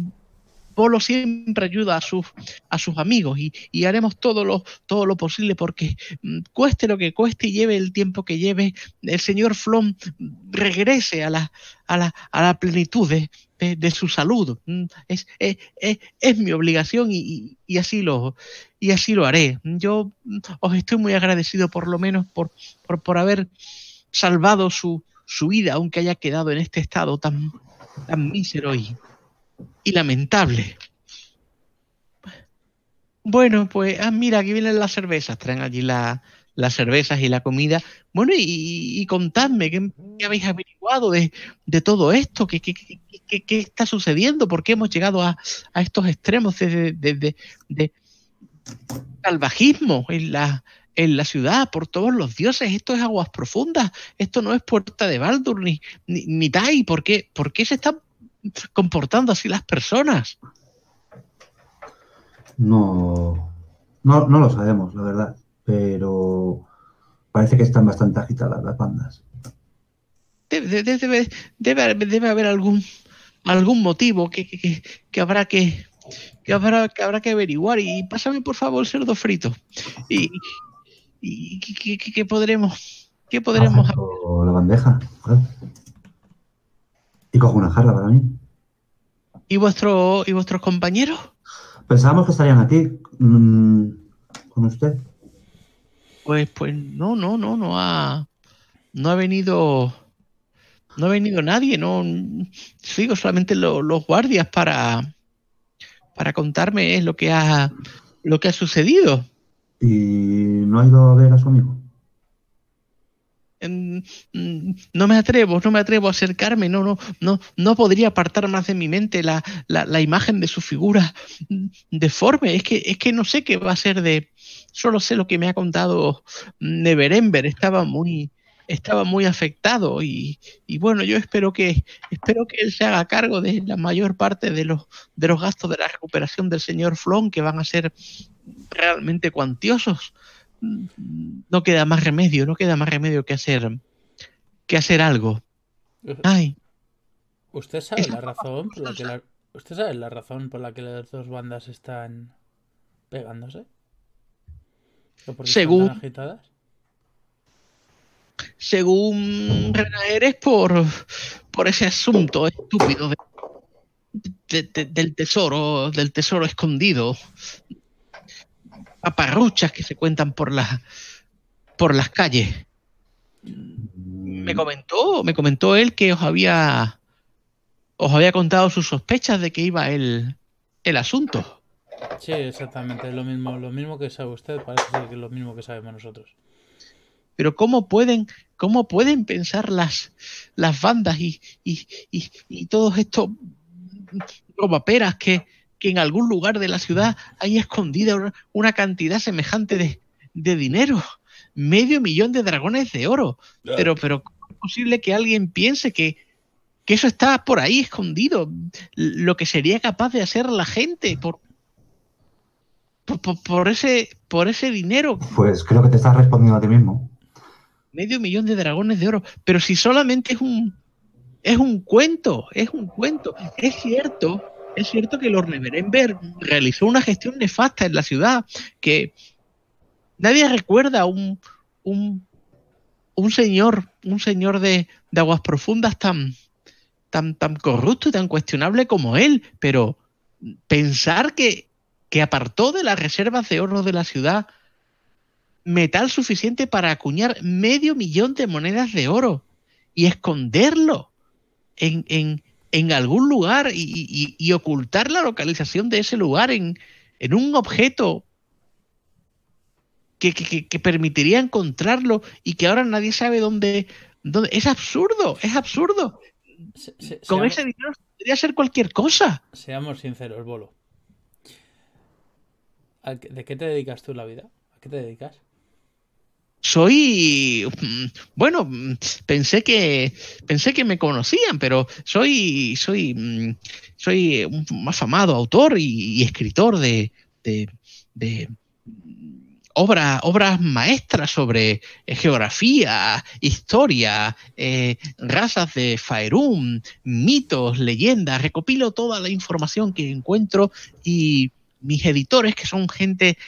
Polo siempre ayuda a sus, a sus amigos y, haremos todo lo, todo lo posible porque mm, cueste lo que cueste y lleve el tiempo que lleve, el señor Flom regrese a la, a la, plenitud de, su salud. Mm, es, mi obligación y, y, así lo, y así lo haré. Yo mm, os estoy muy agradecido por lo menos por, por, haber salvado su, su vida, aunque haya quedado en este estado tan, tan mísero y, lamentable. Bueno, pues, ah, mira, aquí vienen las cervezas, traen allí las cervezas y la comida. Bueno, y, contadme, ¿qué, habéis averiguado de, todo esto? ¿Qué qué, está sucediendo? ¿Por qué hemos llegado a, estos extremos de, salvajismo en la, en la ciudad, por todos los dioses, esto es aguas profundas, esto no es puerta de Baldur ni, ni, ni Tai, ¿por qué, se están comportando así las personas? No, no, no lo sabemos, la verdad, pero parece que están bastante agitadas las bandas. Debe, debe, debe, haber algún, algún motivo que, que habrá que, que habrá que, averiguar. Y pásame por favor el cerdo frito. ¿Y, qué, podremos? ¿Qué podremos La bandeja. Y cojo una jarra para mí. ¿Y, vuestro, ¿Y vuestros compañeros? Pensábamos que estarían aquí mm, con usted. Pues, pues no, no, no, no ha, no ha venido, no ha venido nadie. No sigo solamente los guardias para, para contarme es lo que ha, lo que ha sucedido. ¿Y no ha ido a ver a su amigo? no me atrevo, no me atrevo a acercarme, no, no, no, no podría apartar más de mi mente la, imagen de su figura deforme. Es que, es que no sé qué va a ser de. Solo sé lo que me ha contado Neverember. Estaba muy, estaba muy afectado y, bueno, yo espero que, espero que él se haga cargo de la mayor parte de los, de los gastos de la recuperación del señor Flon, que van a ser realmente cuantiosos. Mm, no queda más remedio, no queda más remedio que hacer, que hacer algo. Ay. ¿Usted sabe la razón por la que usted sabe la razón por la que las dos bandas están pegándose? Según según eres por, por ese asunto estúpido del tesoro, del tesoro escondido. Paparruchas que se cuentan por las por las calles. Me mm. comentó, me comentó él que os había os había contado sus sospechas de que iba el, el asunto. Sí, exactamente, lo mismo, lo mismo que sabe usted, parece que es lo mismo que sabemos nosotros. Pero ¿cómo pueden, cómo pueden pensar las, las bandas y, todos estos robaperas que, que en algún lugar de la ciudad hay escondida una cantidad semejante de, dinero? Medio millón de dragones de oro. Pero, pero ¿cómo es posible que alguien piense que, eso está por ahí escondido? Lo que sería capaz de hacer la gente por, por, ese, por ese dinero. Pues creo que te estás respondiendo a ti mismo medio millón de dragones de oro, pero si solamente es un, es un cuento, es un cuento. Es cierto, es cierto que Lord ver realizó una gestión nefasta en la ciudad, que nadie recuerda un, un, señor, un señor de, aguas profundas tan, tan, tan corrupto y tan cuestionable como él, pero pensar que, que apartó de las reservas de oro de la ciudad metal suficiente para acuñar medio millón de monedas de oro y esconderlo en, algún lugar y, ocultar la localización de ese lugar en, un objeto que, permitiría encontrarlo y que ahora nadie sabe dónde. dónde. Es absurdo, es absurdo. Con ese dinero podría ser cualquier cosa. Seamos sinceros, Bolo. ¿De qué te dedicas tú la vida? ¿A qué te dedicas? soy mm, bueno, mm, pensé que pensé que me conocían, pero soy soy mm, soy eh, un afamado autor y, escritor de, de, obras maestras sobre eh, geografía, historia, eh, razas de Faerún, mitos, leyendas. Recopilo toda la información que encuentro y mis editores, que son gente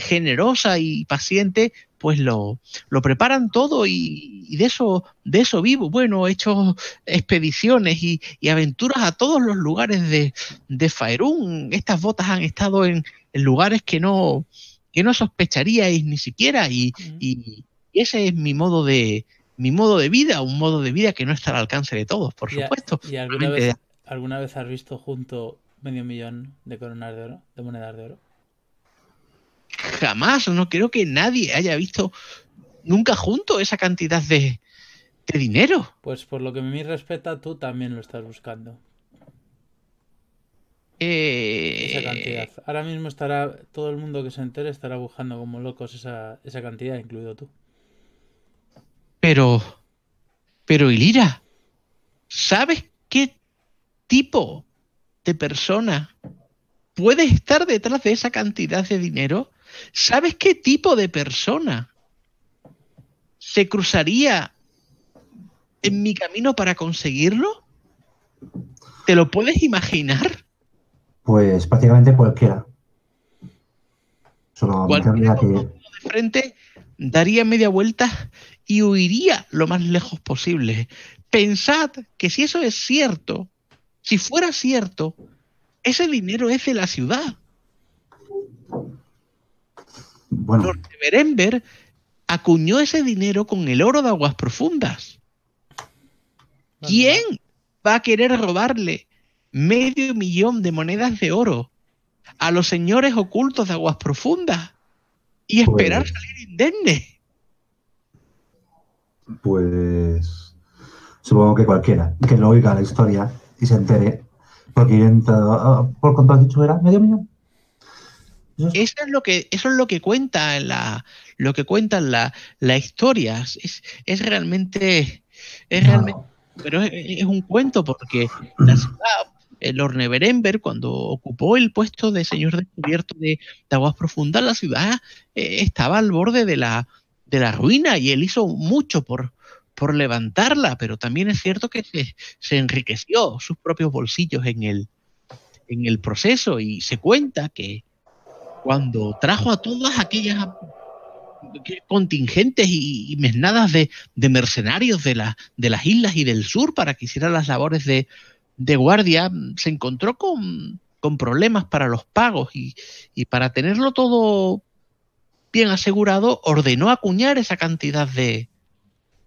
generosa y paciente, pues lo, lo preparan todo y, de, eso, de eso vivo. Bueno, he hecho expediciones y, y aventuras a todos los lugares de, de Faerún. Estas botas han estado en, lugares que no, que no sospecharíais ni siquiera y, y, ese es mi modo de mi modo de vida, un modo de vida que no está al alcance de todos, por supuesto. ¿Y alguna vez, alguna vez has visto junto medio millón de coronas de oro, de monedas de oro? jamás, no creo que nadie haya visto nunca junto esa cantidad de, dinero. Pues por lo que me respeta, tú también lo estás buscando. Eh, esa cantidad. Ahora mismo estará todo el mundo que se entere estará buscando como locos esa, esa cantidad, incluido tú. Pero, pero Ilira, ¿sabes qué tipo de persona puede estar detrás de esa cantidad de dinero? ¿Sabes qué tipo de persona se cruzaría en mi camino para conseguirlo? ¿Te lo puedes imaginar? Pues prácticamente cualquiera. cualquiera que... de frente daría media vuelta y huiría lo más lejos posible. Pensad que si eso es cierto, si fuera cierto, ese dinero es de la ciudad. Porque acuñó ese dinero con el oro de aguas profundas. Ah, ¿Quién va a querer robarle medio millón de monedas de oro a los señores ocultos de aguas profundas y pues esperar salir indemne? Pues supongo que cualquiera que lo oiga la historia y se entere, porque ah, por cuanto dicho era medio millón. Eso es lo que, eso es lo que cuenta la, lo que cuentan la, historia. Es, es realmente, es pero es, un cuento porque la ciudad, eh, Lord Neverember, cuando ocupó el puesto de señor descubierto de aguas profundas la ciudad eh, estaba al borde de la, de la ruina y él hizo mucho por, por levantarla, pero también es cierto que se, se, enriqueció sus propios bolsillos en el, en el proceso y se cuenta que, cuando trajo a todas aquellas contingentes y, mesnadas de, mercenarios de, las islas y del sur para que hicieran las labores de, guardia, se encontró con, problemas para los pagos y, para tenerlo todo bien asegurado, ordenó acuñar esa cantidad de,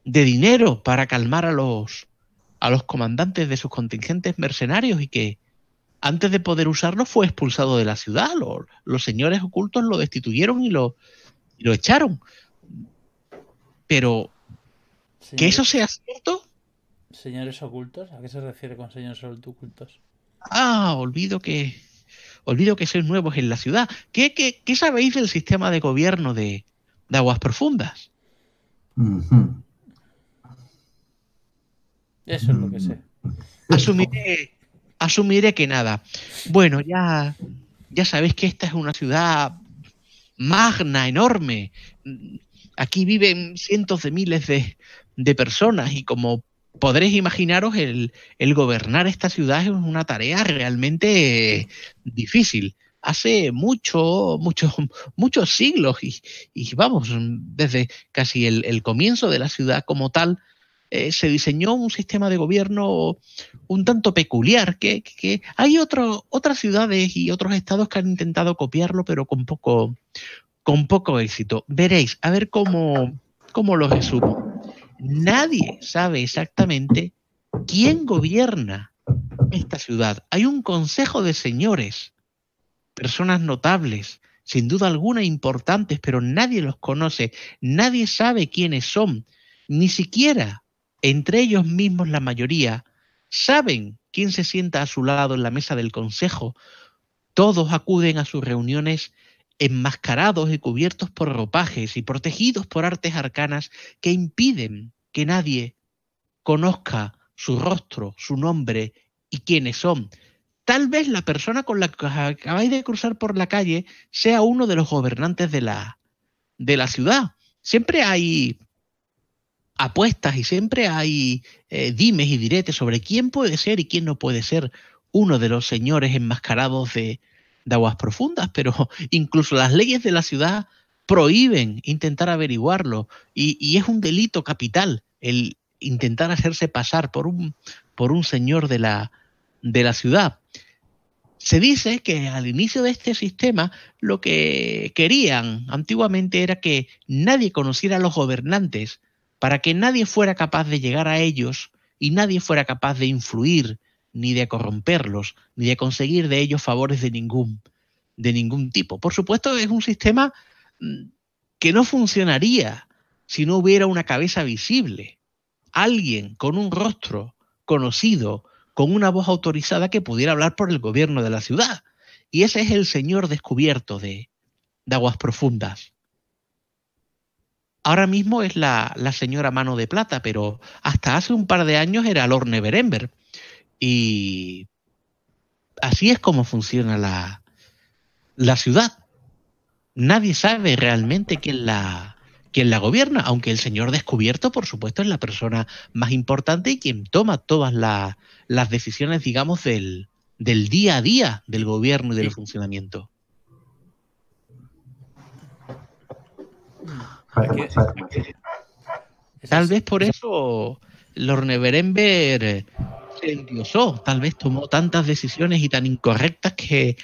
de dinero para calmar a los, a los comandantes de sus contingentes mercenarios y que, antes de poder usarlo fue expulsado de la ciudad. Los, señores ocultos lo destituyeron y lo, lo echaron. Pero que eso sea cierto. Señores ocultos, ¿a qué se refiere con señores ocultos? Ah, olvido que olvido que sois nuevos en la ciudad. ¿Qué, sabéis del sistema de gobierno de, de aguas profundas? Eso es lo que sé. Asumiré asumiré que nada. Bueno, ya, ya sabéis que esta es una ciudad magna, enorme. Aquí viven cientos de miles de, de personas y como podréis imaginaros, el, el, gobernar esta ciudad es una tarea realmente difícil. Hace mucho, muchos, muchos siglos y, y, vamos, desde casi el, el comienzo de la ciudad como tal, eh, se diseñó un sistema de gobierno un tanto peculiar, que, hay otras ciudades y otros estados que han intentado copiarlo, pero con poco, con poco éxito. Veréis, a ver cómo, cómo lo resumo. Nadie sabe exactamente quién gobierna esta ciudad. Hay un consejo de señores, personas notables, sin duda alguna importantes, pero nadie los conoce, nadie sabe quiénes son, ni siquiera entre ellos mismos la mayoría, saben quién se sienta a su lado en la mesa del Consejo, todos acuden a sus reuniones enmascarados y cubiertos por ropajes y protegidos por artes arcanas que impiden que nadie conozca su rostro, su nombre y quiénes son. Tal vez la persona con la que acabáis de cruzar por la calle sea uno de los gobernantes de la, de la ciudad. Siempre hay apuestas y siempre hay eh, dimes y diretes sobre quién puede ser y quién no puede ser uno de los señores enmascarados de, aguas profundas, pero incluso las leyes de la ciudad prohíben intentar averiguarlo y, es un delito capital el intentar hacerse pasar por un, por un señor de la, de la ciudad. Se dice que al inicio de este sistema lo que querían antiguamente era que nadie conociera a los gobernantes para que nadie fuera capaz de llegar a ellos y nadie fuera capaz de influir, ni de corromperlos, ni de conseguir de ellos favores de ningún, de ningún tipo. Por supuesto, es un sistema mm, que no funcionaría si no hubiera una cabeza visible, alguien con un rostro conocido, con una voz autorizada que pudiera hablar por el gobierno de la ciudad. Y ese es el señor descubierto de, de Aguas Profundas, ahora mismo es la, señora mano de plata, pero hasta hace un par de años era Lorne Berenberg. Y así es como funciona la, la ciudad. Nadie sabe realmente quién la, quién la gobierna, aunque el señor descubierto, por supuesto, es la persona más importante y quien toma todas las decisiones, digamos, del, del día a día del gobierno y del funcionamiento. Tal vez por eso neverember eh, se endiosó, tal vez tomó tantas decisiones y tan incorrectas que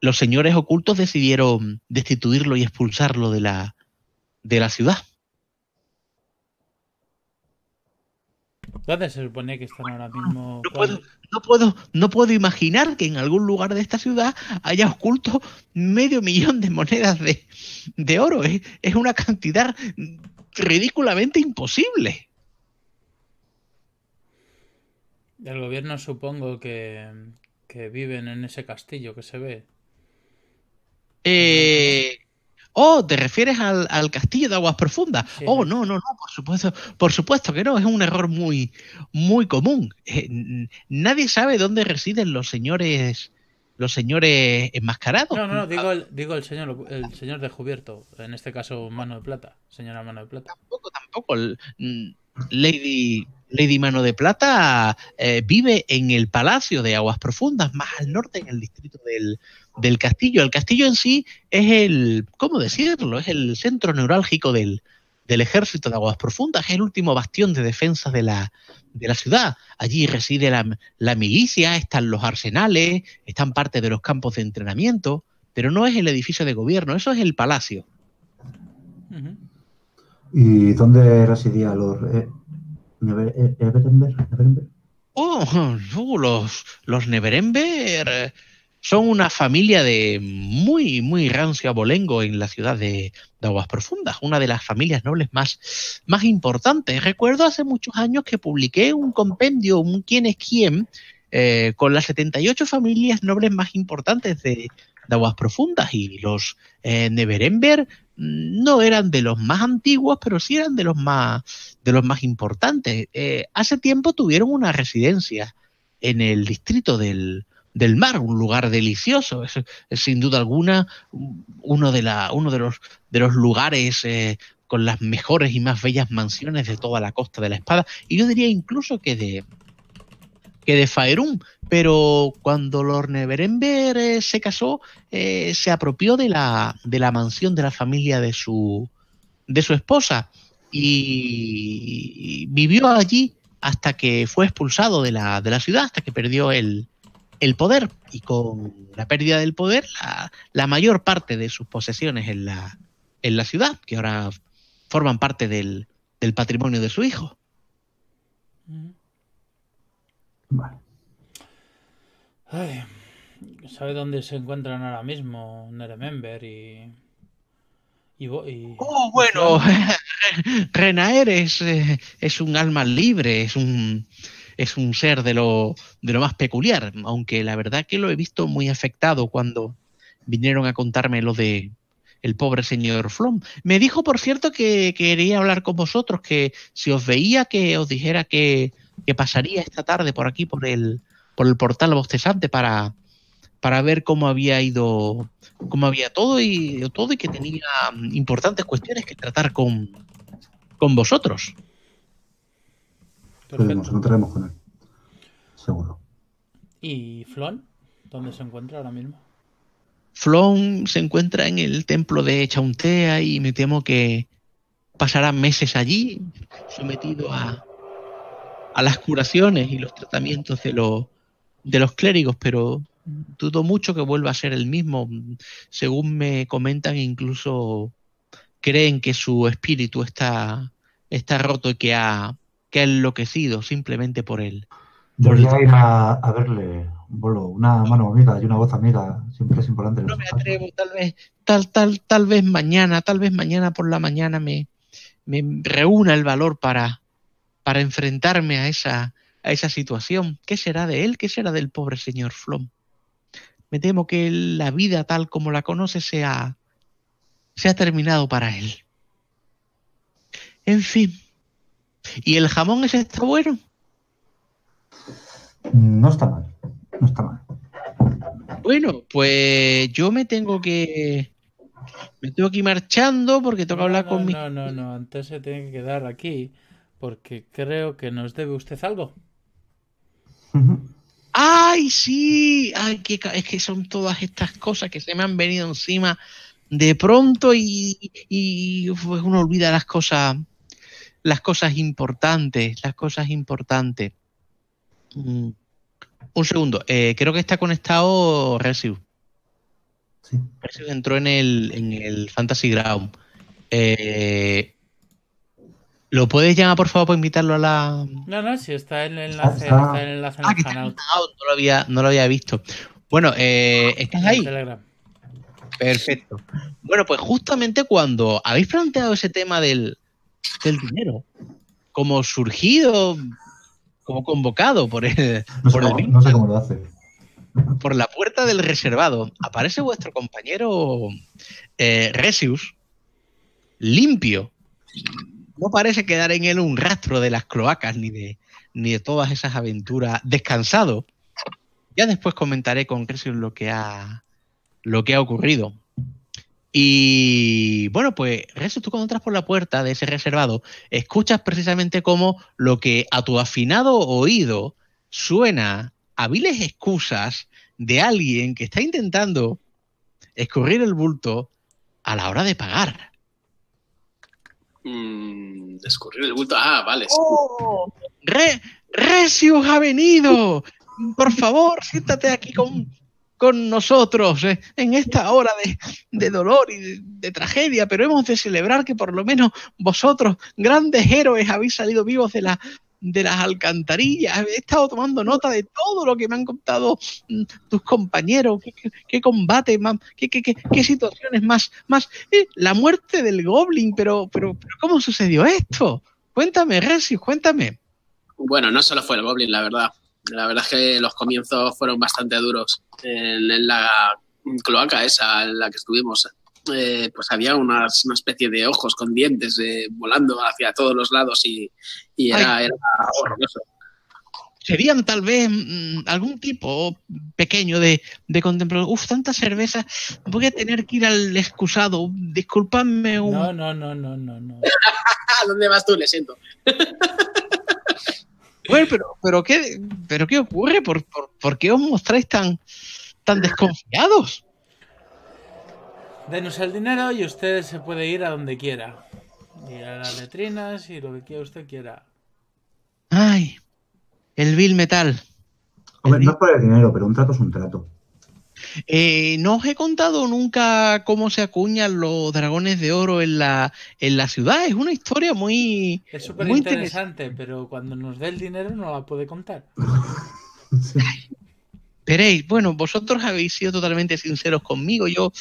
los señores ocultos decidieron destituirlo y expulsarlo de la, de la ciudad. ¿Dónde se supone que están ahora mismo? No puedo, no puedo, imaginar que en algún lugar de esta ciudad haya oculto medio millón de monedas de, oro. Es, una cantidad ridículamente imposible. El gobierno supongo que, que viven en ese castillo que se ve. Eh, Oh, ¿te refieres al, castillo de aguas profundas? Oh, no, no, no, por supuesto, por supuesto que no, es un error muy, muy común. Eh, nadie sabe dónde residen los señores los señores enmascarados. No, no, no ah. digo el, digo el señor el señor descubierto, en este caso Mano de Plata, señora Mano de Plata. Tampoco, tampoco. El, Lady, Lady Mano de Plata eh, vive en el Palacio de Aguas Profundas, más al norte, en el distrito del, castillo. El castillo en sí es el, ¿cómo decirlo? Es el centro neurálgico del, ejército de aguas profundas, es el último bastión de defensa de la, ciudad. Allí reside la, milicia, están los arsenales, están parte de los campos de entrenamiento, pero no es el edificio de gobierno, eso es el palacio. ¿Y dónde residía Lord eh, Neverember? Eh, oh, los, los eh, son una familia de muy, muy rancio abolengo en la ciudad de, Aguas Profundas, una de las familias nobles más, más importantes. Recuerdo hace muchos años que publiqué un compendio, un quién es quién, con las 78 familias nobles más importantes de, de aguas profundas y los eh, mm, no eran de los más antiguos, pero sí eran de los más, de los más importantes. Eh, hace tiempo tuvieron una residencia en el distrito del, mar, un lugar delicioso, sin duda alguna uno de, la, uno de, los, de los lugares eh, con las mejores y más bellas mansiones de toda la costa de la espada, y yo diría incluso que de, que de Faerun, pero cuando Lord Neverember eh, se casó, eh, se apropió de la, de la mansión de la familia de su, de su esposa y vivió allí hasta que fue expulsado de la, de la ciudad, hasta que perdió el, el poder. Y con la pérdida del poder, la, la, mayor parte de sus posesiones en la, en la ciudad, que ahora forman parte del, del patrimonio de su hijo. Mm. ¿Sabe dónde se encuentran ahora mismo Neremember y... ¡Oh, bueno! Renaer es, eh, es un alma libre, es un, es un ser de lo, de lo más peculiar, aunque la verdad que lo he visto muy afectado cuando vinieron a contarme lo de el pobre señor Flom. Me dijo, por cierto, que quería hablar con vosotros, que si os veía, que os dijera que que pasaría esta tarde por aquí, por el, por el portal bostezante para, para ver cómo había ido, cómo había todo y todo y que tenía mm, importantes cuestiones que tratar con, con vosotros. Nos encontraremos con él, seguro. ¿Y Flon? ¿Dónde se encuentra ahora mismo? Flon se encuentra en el templo de Chauntea y me temo que pasará meses allí, sometido a, a las curaciones y los tratamientos de los, de los clérigos, pero dudo mucho que vuelva a ser el mismo. Según me comentan, incluso creen que su espíritu está, está roto y que ha, enloquecido simplemente por él. Debería ir a, verle, Bolo, una mano amiga y una voz amiga, siempre es importante. No me atrevo, tal vez, tal, tal, tal vez mañana, tal vez mañana por la mañana me, me reúna el valor para, para enfrentarme a esa, a esa situación. ¿Qué será de él? ¿Qué será del pobre señor Flom? Me temo que la vida tal como la conoce se ha, terminado para él. En fin. ¿Y el jamón ese está bueno? No está mal, no está mal. Bueno, pues yo me tengo que me tengo que ir marchando porque tengo hablar con mi. No, no, no, antes se tiene que quedar aquí porque creo que nos debe usted algo. ¡Ay, sí! Ay, es que son todas estas cosas que se me han venido encima de pronto y, pues, uno olvida las cosas, las cosas importantes, las cosas importantes. Mm. Un segundo, eh, creo que está conectado Resiu. Sí. entró en el, en el Fantasy Ground. Eh, ¿Lo puedes llamar, por favor, para invitarlo a la...? No, no, sí, está el ah, el enlace en ah, el no, lo había, no lo había visto. Bueno, eh, ah, ¿estás ahí? Perfecto. Bueno, pues justamente cuando habéis planteado ese tema del, dinero, como surgido, como convocado por el... No, por sé, cómo, lo hace. Por la puerta del reservado aparece vuestro compañero eh, Resius, limpio, no parece quedar en él un rastro de las cloacas ni de, todas esas aventuras descansado. Ya después comentaré con lo que ha, lo que ha ocurrido. Y bueno, pues Resus, tú cuando entras por la puerta de ese reservado, escuchas precisamente como lo que a tu afinado oído suena a viles excusas de alguien que está intentando escurrir el bulto a la hora de pagar. Mm, el gusto Ah, vale. Oh, ha venido. Por favor, siéntate aquí con, con nosotros eh, en esta hora de, dolor y de, tragedia, pero hemos de celebrar que por lo menos vosotros, grandes héroes, habéis salido vivos de la, de las alcantarillas, he estado tomando nota de todo lo que me han contado mm, tus compañeros, qué, combate más, qué, qué, situaciones más, más eh, la muerte del goblin, pero, pero, ¿cómo sucedió esto? Cuéntame, Resis, cuéntame. Bueno, no solo fue el goblin, la verdad. La verdad es que los comienzos fueron bastante duros en la cloaca esa en la que estuvimos. Eh, pues había unas, una especie de ojos con dientes eh, volando hacia todos los lados y, era, horroroso. Serían tal vez mm, algún tipo pequeño de, de contemplación. Uf, tanta cerveza. Voy a tener que ir al excusado. Disculpadme un... No, no, no, no, no. no. ¿Dónde vas tú? Le siento. bueno, pero, pero, ¿qué, pero ¿qué ocurre? ¿Por, qué os mostráis tan, tan desconfiados? Denos el dinero y usted se puede ir a donde quiera. Ir a las letrinas y lo que usted quiera. ¡Ay! El Bill metal. no es por el dinero, pero un trato es un trato. Eh, no os he contado nunca cómo se acuñan los dragones de oro en la, en la ciudad. Es una historia muy. Es súper interesante, pero cuando nos dé el dinero no la puede contar. Veréis, bueno, vosotros habéis sido totalmente sinceros conmigo. Yo,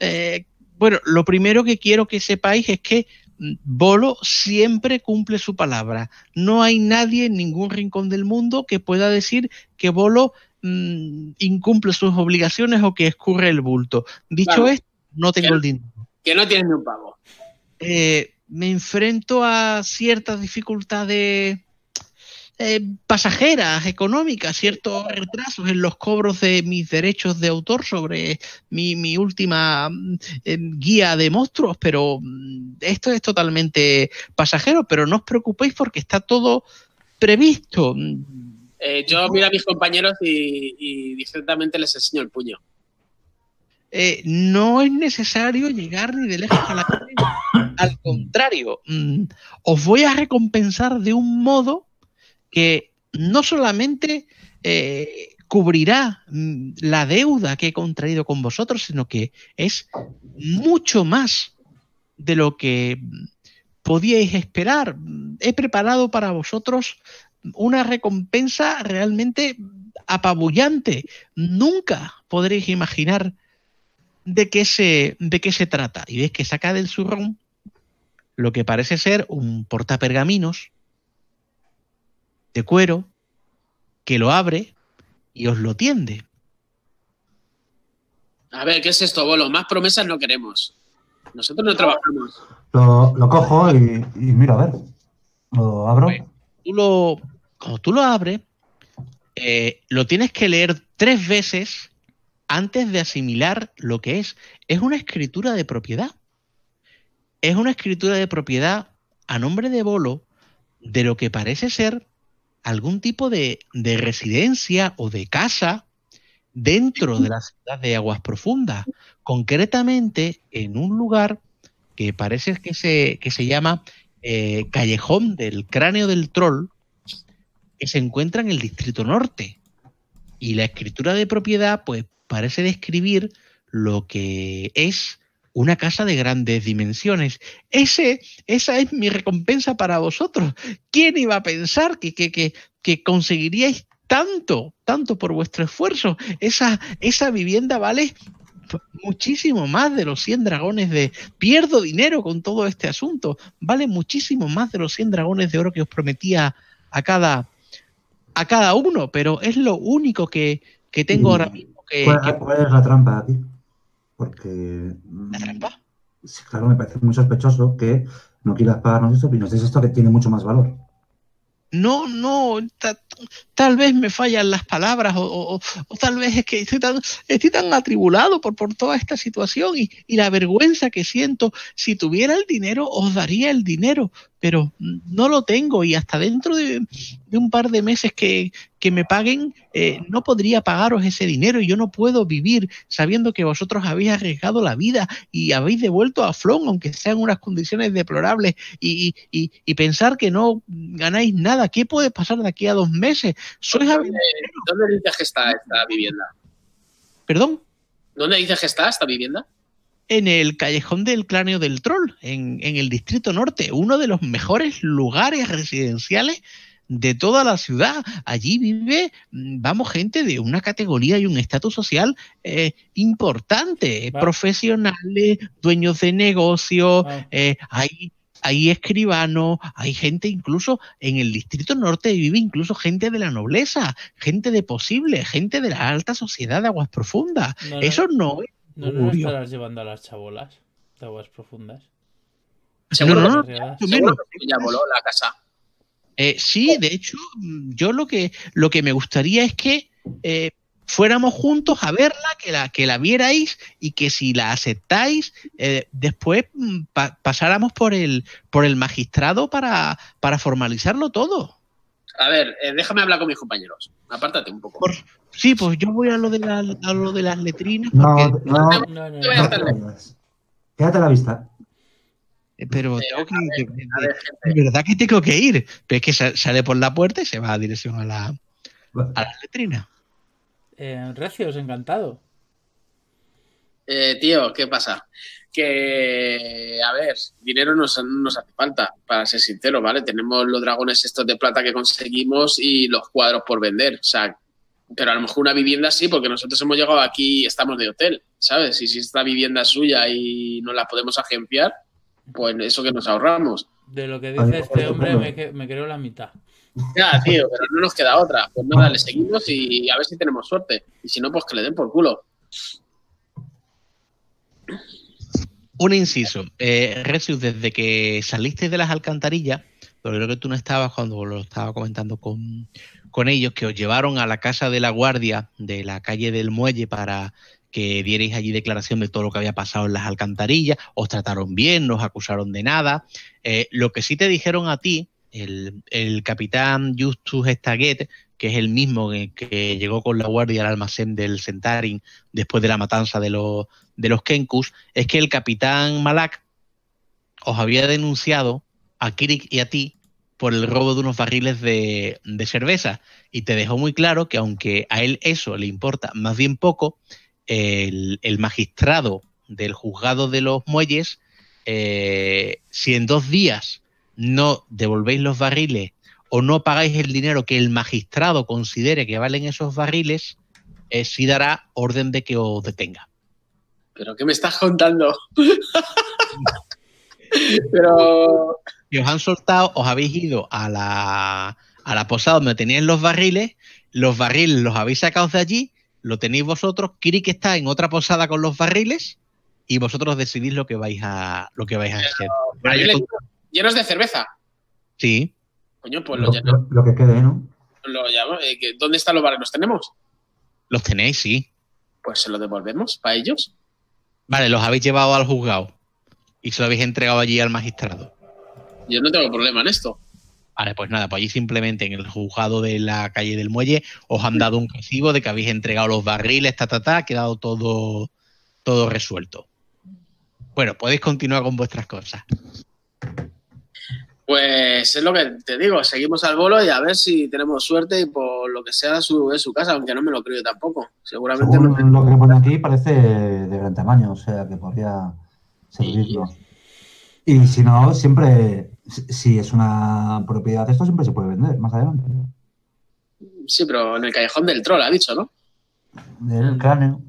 eh, bueno, lo primero que quiero que sepáis es que mm, Bolo siempre cumple su palabra. No hay nadie en ningún rincón del mundo que pueda decir que Bolo mm, incumple sus obligaciones o que escurre el bulto. Dicho esto, no tengo el dinero. Que no tiene ni un pago eh, me enfrento a ciertas dificultades eh, pasajeras, económicas, ciertos retrasos en los cobros de mis derechos de autor sobre mi, última mm, em, guía de monstruos, pero mm, esto es totalmente pasajero, pero no os preocupéis porque está todo previsto. Eh, yo miro a mis compañeros y, directamente les enseño el puño. Eh, no es necesario llegar ni de lejos a la Al contrario, mm, os voy a recompensar de un modo que no solamente eh, cubrirá mm, la deuda que he contraído con vosotros, sino que es mucho más de lo que podíais esperar. He preparado para vosotros una recompensa realmente apabullante. Nunca podréis imaginar de qué se, de qué se trata. Y ves que saca del zurrón lo que parece ser un portapergaminos de este cuero que lo abre y os lo tiende. A ver, ¿qué es esto, Bolo? Más promesas no queremos. Nosotros no trabajamos. Lo, cojo y, mira, a ver. Lo abro. tú lo, tú lo abres, eh, lo tienes que leer tres veces antes de asimilar lo que es. Es una escritura de propiedad. Es una escritura de propiedad a nombre de Bolo de lo que parece ser algún tipo de, residencia o de casa dentro de la ciudad de Aguas Profundas, concretamente en un lugar que parece que se, se llama eh, Callejón del Cráneo del Troll, que se encuentra en el Distrito Norte. Y la escritura de propiedad, pues, parece describir lo que es una casa de grandes dimensiones. Ese, esa es mi recompensa para vosotros. ¿Quién iba a pensar que, que, conseguiríais tanto, tanto por vuestro esfuerzo? Esa, esa vivienda vale muchísimo más de los 100 dragones de... Pierdo dinero con todo este asunto. Vale muchísimo más de los 100 dragones de oro que os prometía a cada, a cada uno, pero es lo único que, tengo ahora mismo. Que, ¿Cuál, es la trampa, porque... Mm, sí, claro, me parece muy sospechoso que no quieras pagarnos esto y nos des esto que tiene mucho más valor. No, no, tal vez me fallan las palabras o, tal vez es que estoy tan, estoy tan atribulado por, por, toda esta situación y, y, la vergüenza que siento. Si tuviera el dinero, os daría el dinero, pero no lo tengo y hasta dentro de, un par de meses que, me paguen, eh, no podría pagaros ese dinero y yo no puedo vivir sabiendo que vosotros habéis arriesgado la vida y habéis devuelto a Flon, aunque sean unas condiciones deplorables, y, y pensar que no ganáis nada. ¿Qué puede pasar de aquí a dos meses? ¿Dónde, dices que está esta vivienda? ¿Perdón? ¿Dónde dices que está esta vivienda? en el callejón del cráneo del troll, en, el distrito norte, uno de los mejores lugares residenciales de toda la ciudad. Allí vive, mm, vamos, gente de una categoría y un estatus social eh, importante, profesionales, dueños de negocios, eh, hay hay escribanos, hay gente incluso en el Distrito Norte vive incluso gente de la nobleza, gente de posible, gente de la alta sociedad de aguas profundas. Eso no es... No, no, estarás llevando a las chabolas de aguas profundas. Seguro, no, eh, sí, de hecho, yo lo que, lo que me gustaría es que eh, fuéramos juntos a verla, que la, que la vierais y que si la aceptáis, eh, después mm, pasáramos por el, por el magistrado para, para formalizarlo todo. A ver, eh, déjame hablar con mis compañeros. Apártate un poco. sí, pues yo voy a lo de, las letrinas. No, no, no, Quédate a la vista. Eh, pero, tengo que, verdad que tengo que ir. Pero es que sale por la puerta y se va a dirección a la, a la letrina. Eh, Recios, encantado. Eh, tío, ¿qué pasa? Que, a ver, dinero nos, nos hace falta, para ser sincero, ¿vale? Tenemos los dragones estos de plata que conseguimos y los cuadros por vender, o sea, pero a lo mejor una vivienda sí, porque nosotros hemos llegado aquí y estamos de hotel, ¿sabes? Y si esta vivienda es suya y no la podemos agenciar, pues eso que nos ahorramos. De lo que dice este hombre me creo la mitad. Ya, tío, pero no nos queda otra. Pues nada, le seguimos y a ver si tenemos suerte. Y si no, pues que le den por culo. Un inciso. Eh, desde que saliste de las alcantarillas, pero creo que tú no estabas cuando lo estaba comentando con, ellos, que os llevaron a la casa de la guardia de la calle del muelle para que dierais allí declaración de todo lo que había pasado en las alcantarillas, os trataron bien, no os acusaron de nada. Eh, lo que sí te dijeron a ti el, capitán Justus Staget, que es el mismo que, llegó con la guardia al almacén del Centarin después de la matanza de los, de los Kenkus, es que el capitán Malak os había denunciado a Kirik y a ti por el robo de unos barriles de, cerveza y te dejó muy claro que aunque a él eso le importa más bien poco, el, magistrado del juzgado de los muelles, eh, si en dos días no devolvéis los barriles o no pagáis el dinero que el magistrado considere que valen esos barriles, eh, sí dará orden de que os detenga. ¿Pero qué me estás contando? Pero... Y os han soltado, os habéis ido a la, posada donde tenían los barriles, los barriles los habéis sacado de allí, lo tenéis vosotros, Kiri que está en otra posada con los barriles y vosotros decidís lo que vais a, lo que vais a hacer llenos de cerveza. Sí. Coño, pues lo, lo que quede, ¿no? Lo eh, ¿Dónde están los barriles ¿Los tenemos? Los tenéis, sí. Pues se los devolvemos para ellos. Vale, los habéis llevado al juzgado y se lo habéis entregado allí al magistrado. Yo no tengo problema en esto. Vale, pues nada, pues allí simplemente en el juzgado de la calle del muelle os han dado un recibo de que habéis entregado los barriles, ta, ta, ta, ha quedado todo, todo resuelto. Bueno, podéis continuar con vuestras cosas. Pues es lo que te digo, seguimos al bolo y a ver si tenemos suerte y por lo que sea su, su casa, aunque no me lo creo tampoco. Seguramente no lo que pone aquí parece de gran tamaño, o sea que podría servirlo. Y... si no, siempre, si es una propiedad, esto siempre se puede vender más adelante. Sí, pero en el callejón del troll, ha dicho, ¿no? Del cráneo.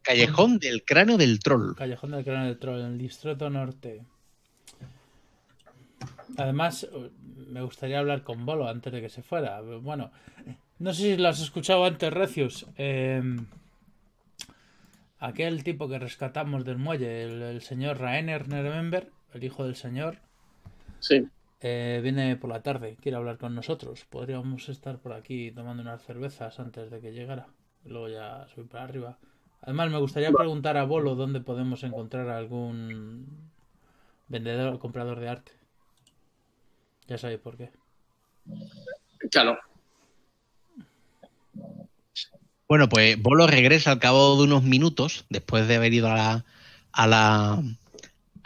Callejón del cráneo del troll. Callejón del cráneo del troll, en el distrito norte. Además, uh, me gustaría hablar con Bolo antes de que se fuera. Bueno, no sé si lo has escuchado antes, Recius. Eh, em, aquel tipo que rescatamos del muelle, el, señor Rainer nerember el hijo del señor. Sí. Eh, viene por la tarde, quiere hablar con nosotros. Podríamos estar por aquí tomando unas cervezas antes de que llegara. Luego ya subir para arriba. Además, me gustaría preguntar a Bolo dónde podemos encontrar algún vendedor o comprador de arte. Ya sabéis por qué. Claro. Bueno, pues Bolo regresa al cabo de unos minutos, después de haber ido a la, a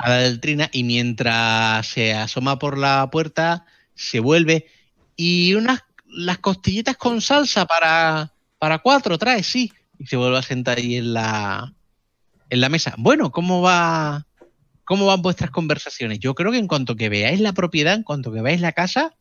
la, deltrina, y mientras se asoma por la puerta, se vuelve. Y unas las costillitas con salsa para, para cuatro, trae, sí. Y se vuelve a sentar ahí en la, en la mesa. Bueno, ¿cómo va cómo van vuestras conversaciones. Yo creo que en cuanto que veáis la propiedad, en cuanto que veáis la casa,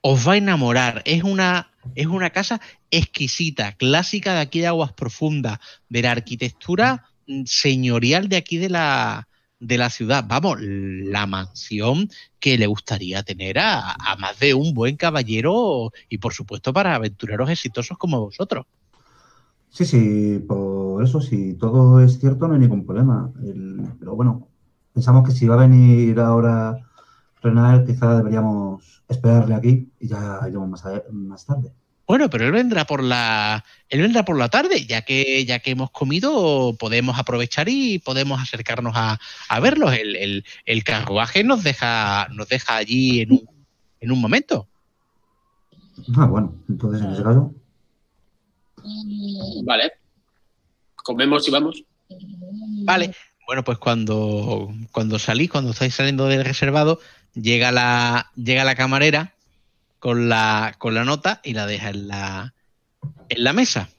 os va a enamorar. Es una, es una casa exquisita, clásica de aquí de Aguas Profundas, de la arquitectura señorial de aquí de la, de la ciudad. Vamos, la mansión que le gustaría tener a, más de un buen caballero y por supuesto para aventureros exitosos como vosotros. Sí, sí, por eso Si todo es cierto, no hay ningún problema. pero bueno, pensamos que si va a venir ahora Renal, quizá deberíamos esperarle aquí y ya iremos más, tarde. Bueno, pero él vendrá por la él vendrá por la tarde, ya que ya que hemos comido podemos aprovechar y podemos acercarnos a, a verlos. El, el, carruaje nos deja nos deja allí en un, en un momento. Ah, bueno, entonces en ese caso. Vale. Comemos y vamos. Vale. Bueno, pues cuando, cuando salís, cuando estáis saliendo del reservado, llega la, llega la camarera con la, con la nota y la deja en la, en la mesa.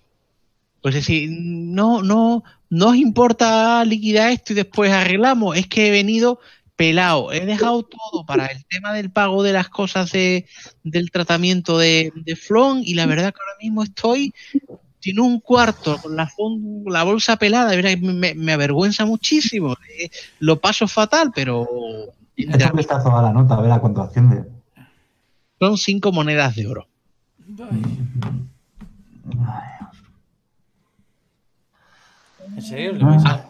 Pues es decir, no, no, no os importa liquidar esto y después arreglamos, es que he venido pelado, he dejado todo para el tema del pago de las cosas de, del tratamiento de, de Flon y la verdad que ahora mismo estoy sin un cuarto con la, bolsa pelada, me, avergüenza muchísimo. Eh, lo paso fatal, pero. la nota, a ver a cuánto Son cinco monedas de oro. ¿En serio? Ah,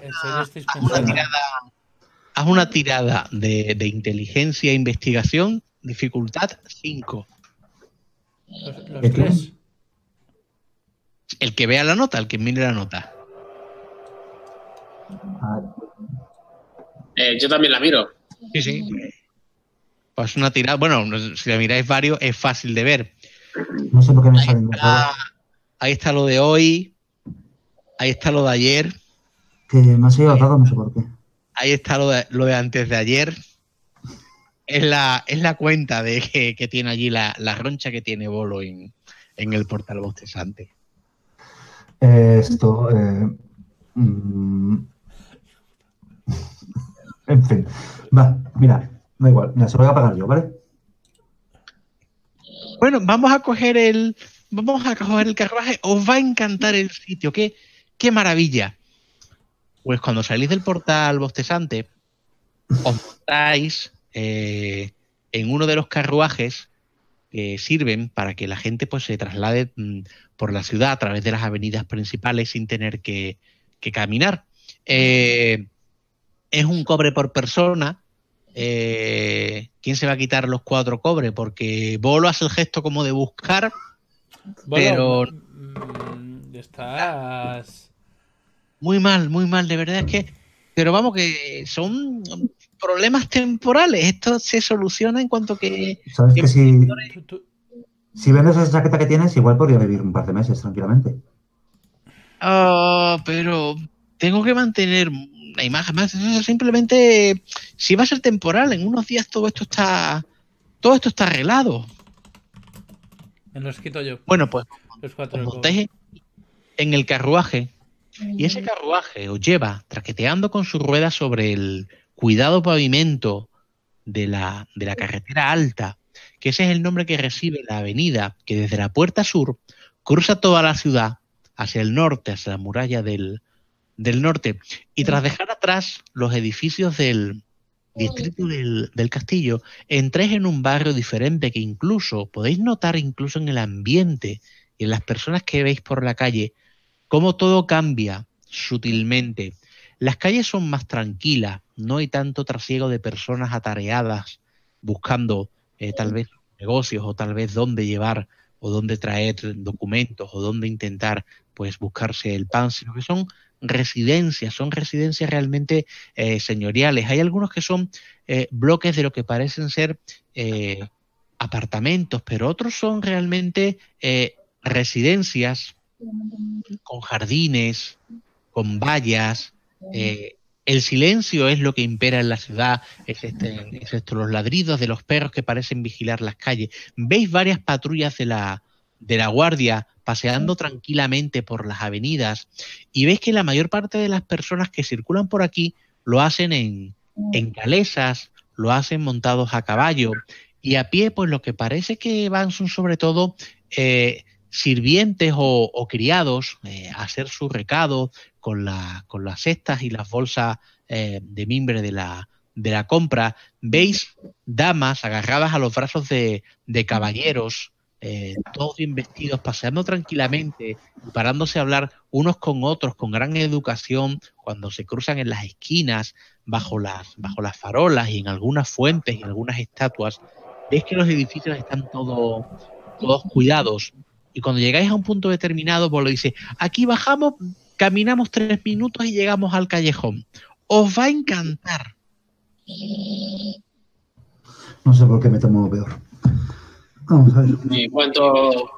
haz, una tirada, de, inteligencia e investigación, dificultad cinco. los el que vea la nota, el que mire la nota. Eh, yo también la miro. Sí, sí. Pues una tirada. Bueno, si la miráis varios, es fácil de ver. No sé por qué me ahí, está, ahí está lo de hoy. Ahí está lo de ayer. Que se ha a no sé por qué. Ahí está lo de, antes de ayer. Es la, es la cuenta de que, tiene allí la, roncha que tiene Bolo en, el portal bostezante esto. Eh, mm, en fin. Va, mira, da igual. se lo voy a pagar yo, ¿vale? Bueno, vamos a coger el. Vamos a coger el carruaje. Os va a encantar el sitio. ¡Qué, qué maravilla! Pues cuando salís del portal bostezante, os montáis eh, en uno de los carruajes eh, sirven para que la gente pues, se traslade mm, por la ciudad a través de las avenidas principales sin tener que, caminar. Eh, es un cobre por persona. Eh, ¿Quién se va a quitar los cuatro cobres? Porque Bolo hace el gesto como de buscar, pero... Mm, mm, estás... Muy mal, muy mal, de verdad es que... Pero vamos, que son problemas temporales. Esto se soluciona en cuanto que. si, si, vendes esa chaqueta que tienes, igual podría vivir un par de meses tranquilamente. Ah, pero tengo que mantener la imagen más. Simplemente, si va a ser temporal, en unos días todo esto está. Todo esto está arreglado. Me yo. Bueno, pues. en el carruaje. Y ese mm. carruaje os lleva traqueteando con su rueda sobre el cuidado pavimento de la, de la carretera alta, que ese es el nombre que recibe la avenida que desde la puerta sur cruza toda la ciudad hacia el norte, hacia la muralla del, del norte, y tras dejar atrás los edificios del distrito del, del castillo, entréis en un barrio diferente que incluso podéis notar incluso en el ambiente y en las personas que veis por la calle, cómo todo cambia sutilmente. Las calles son más tranquilas, no hay tanto trasiego de personas atareadas buscando eh, tal vez negocios o tal vez dónde llevar o dónde traer documentos o dónde intentar pues buscarse el pan, sino que son residencias, son residencias realmente eh, señoriales. Hay algunos que son eh, bloques de lo que parecen ser apartamentos, pero otros son realmente residencias con jardines, con vallas, eh, el silencio es lo que impera en la ciudad, excepto, este, esto, los ladridos de los perros que parecen vigilar las calles. Veis varias patrullas de la, de la guardia paseando tranquilamente por las avenidas y veis que la mayor parte de las personas que circulan por aquí lo hacen en, en calesas, lo hacen montados a caballo y a pie, pues lo que parece que van son sobre todo eh, sirvientes o, criados eh, a hacer su recado, con, las cestas y las bolsas eh, de mimbre de la, compra, veis damas agarradas a los brazos de, caballeros, eh, todos bien vestidos, paseando tranquilamente parándose a hablar unos con otros con gran educación cuando se cruzan en las esquinas, bajo las, farolas y en algunas fuentes y algunas estatuas. Veis que los edificios están todos cuidados. Y cuando llegáis a un punto determinado, vos pues lo dice, aquí bajamos Caminamos tres minutos y llegamos al callejón. Os va a encantar. No sé por qué me tomo peor. Vamos a ver. ¿Y cuánto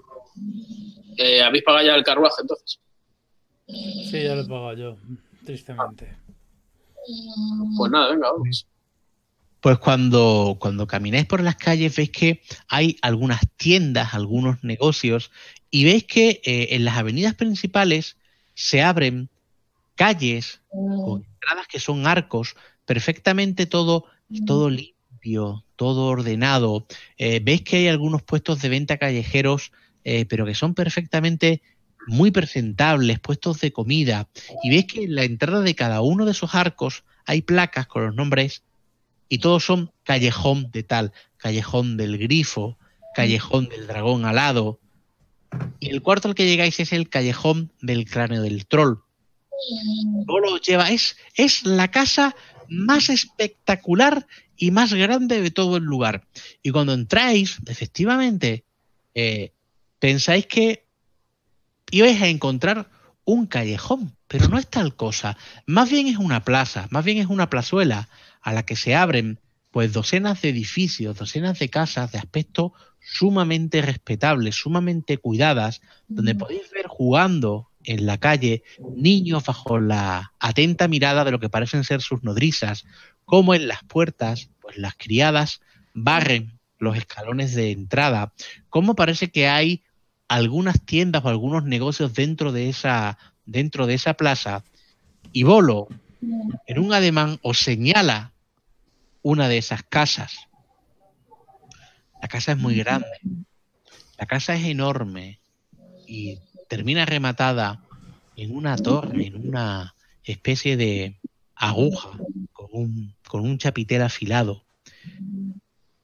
eh, habéis pagado ya el carruaje entonces? Sí, ya lo he pagado yo, tristemente. Pues nada, venga, vamos. Pues cuando, camináis por las calles veis que hay algunas tiendas, algunos negocios y veis que eh, en las avenidas principales se abren calles mm. con entradas que son arcos, perfectamente todo, mm. todo limpio, todo ordenado. Eh, ves que hay algunos puestos de venta callejeros, eh, pero que son perfectamente muy presentables, puestos de comida. Y ves que en la entrada de cada uno de esos arcos hay placas con los nombres y todos son callejón de tal, callejón del grifo, callejón del dragón alado, y el cuarto al que llegáis es el callejón del cráneo del troll. Mm. lo es, la casa más espectacular y más grande de todo el lugar. Y cuando entráis, efectivamente, eh, pensáis que ibais a encontrar un callejón, pero no es tal cosa. Más bien es una plaza, más bien es una plazuela a la que se abren pues docenas de edificios, docenas de casas de aspecto sumamente respetable, sumamente cuidadas, donde podéis ver jugando en la calle niños bajo la atenta mirada de lo que parecen ser sus nodrizas, como en las puertas, pues las criadas barren los escalones de entrada, como parece que hay algunas tiendas o algunos negocios dentro de esa, dentro de esa plaza, y Bolo, en un ademán, os señala una de esas casas. La casa es muy grande. La casa es enorme y termina rematada en una torre, en una especie de aguja con un, chapitel afilado.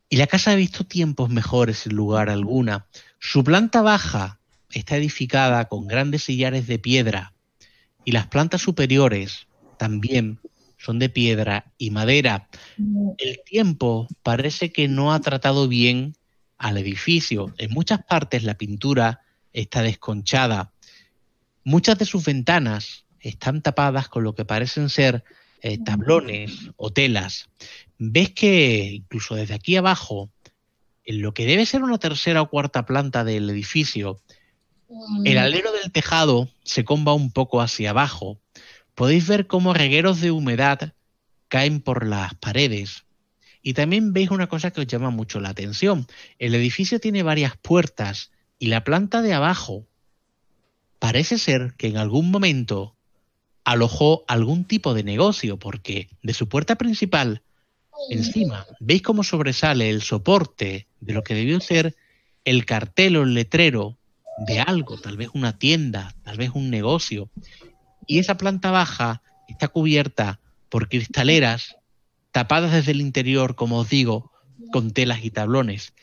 Y la casa ha visto tiempos mejores ...en lugar alguna. Su planta baja está edificada con grandes sillares de piedra y las plantas superiores también son de piedra y madera. El tiempo parece que no ha tratado bien al edificio. En muchas partes la pintura está desconchada. Muchas de sus ventanas están tapadas con lo que parecen ser eh, tablones o telas. Ves que incluso desde aquí abajo, en lo que debe ser una tercera o cuarta planta del edificio, el mm. alero del tejado se comba un poco hacia abajo podéis ver cómo regueros de humedad caen por las paredes. Y también veis una cosa que os llama mucho la atención. El edificio tiene varias puertas y la planta de abajo parece ser que en algún momento alojó algún tipo de negocio, porque de su puerta principal, encima, veis cómo sobresale el soporte de lo que debió ser el cartel o el letrero de algo, tal vez una tienda, tal vez un negocio y esa planta baja está cubierta por cristaleras tapadas desde el interior, como os digo, con telas y tablones.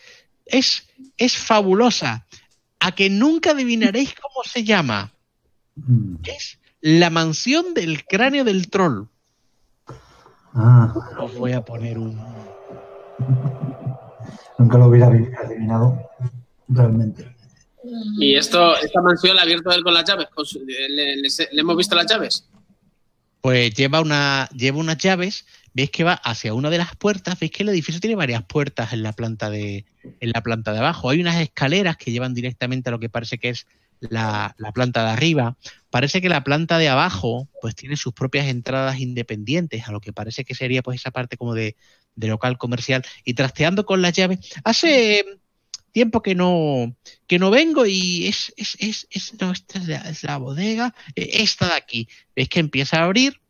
Es, es fabulosa. A que nunca adivinaréis cómo se llama. Mm. Es la mansión del cráneo del troll. Ah. Os voy a poner un. Nunca lo hubiera adivinado, realmente. Y esto, esta mansión la ha abierto él con las llaves. le, hemos visto las llaves? Pues lleva, una, lleva unas llaves. Veis que va hacia una de las puertas. Veis que el edificio tiene varias puertas en la planta de, en la planta de abajo. Hay unas escaleras que llevan directamente a lo que parece que es la, planta de arriba. Parece que la planta de abajo, pues tiene sus propias entradas independientes, a lo que parece que sería pues esa parte como de local comercial. Y trasteando con las llaves, hace tiempo que no, que no vengo y es, es, es, es no, es la, bodega, e, esta de aquí. es que empieza a abrir,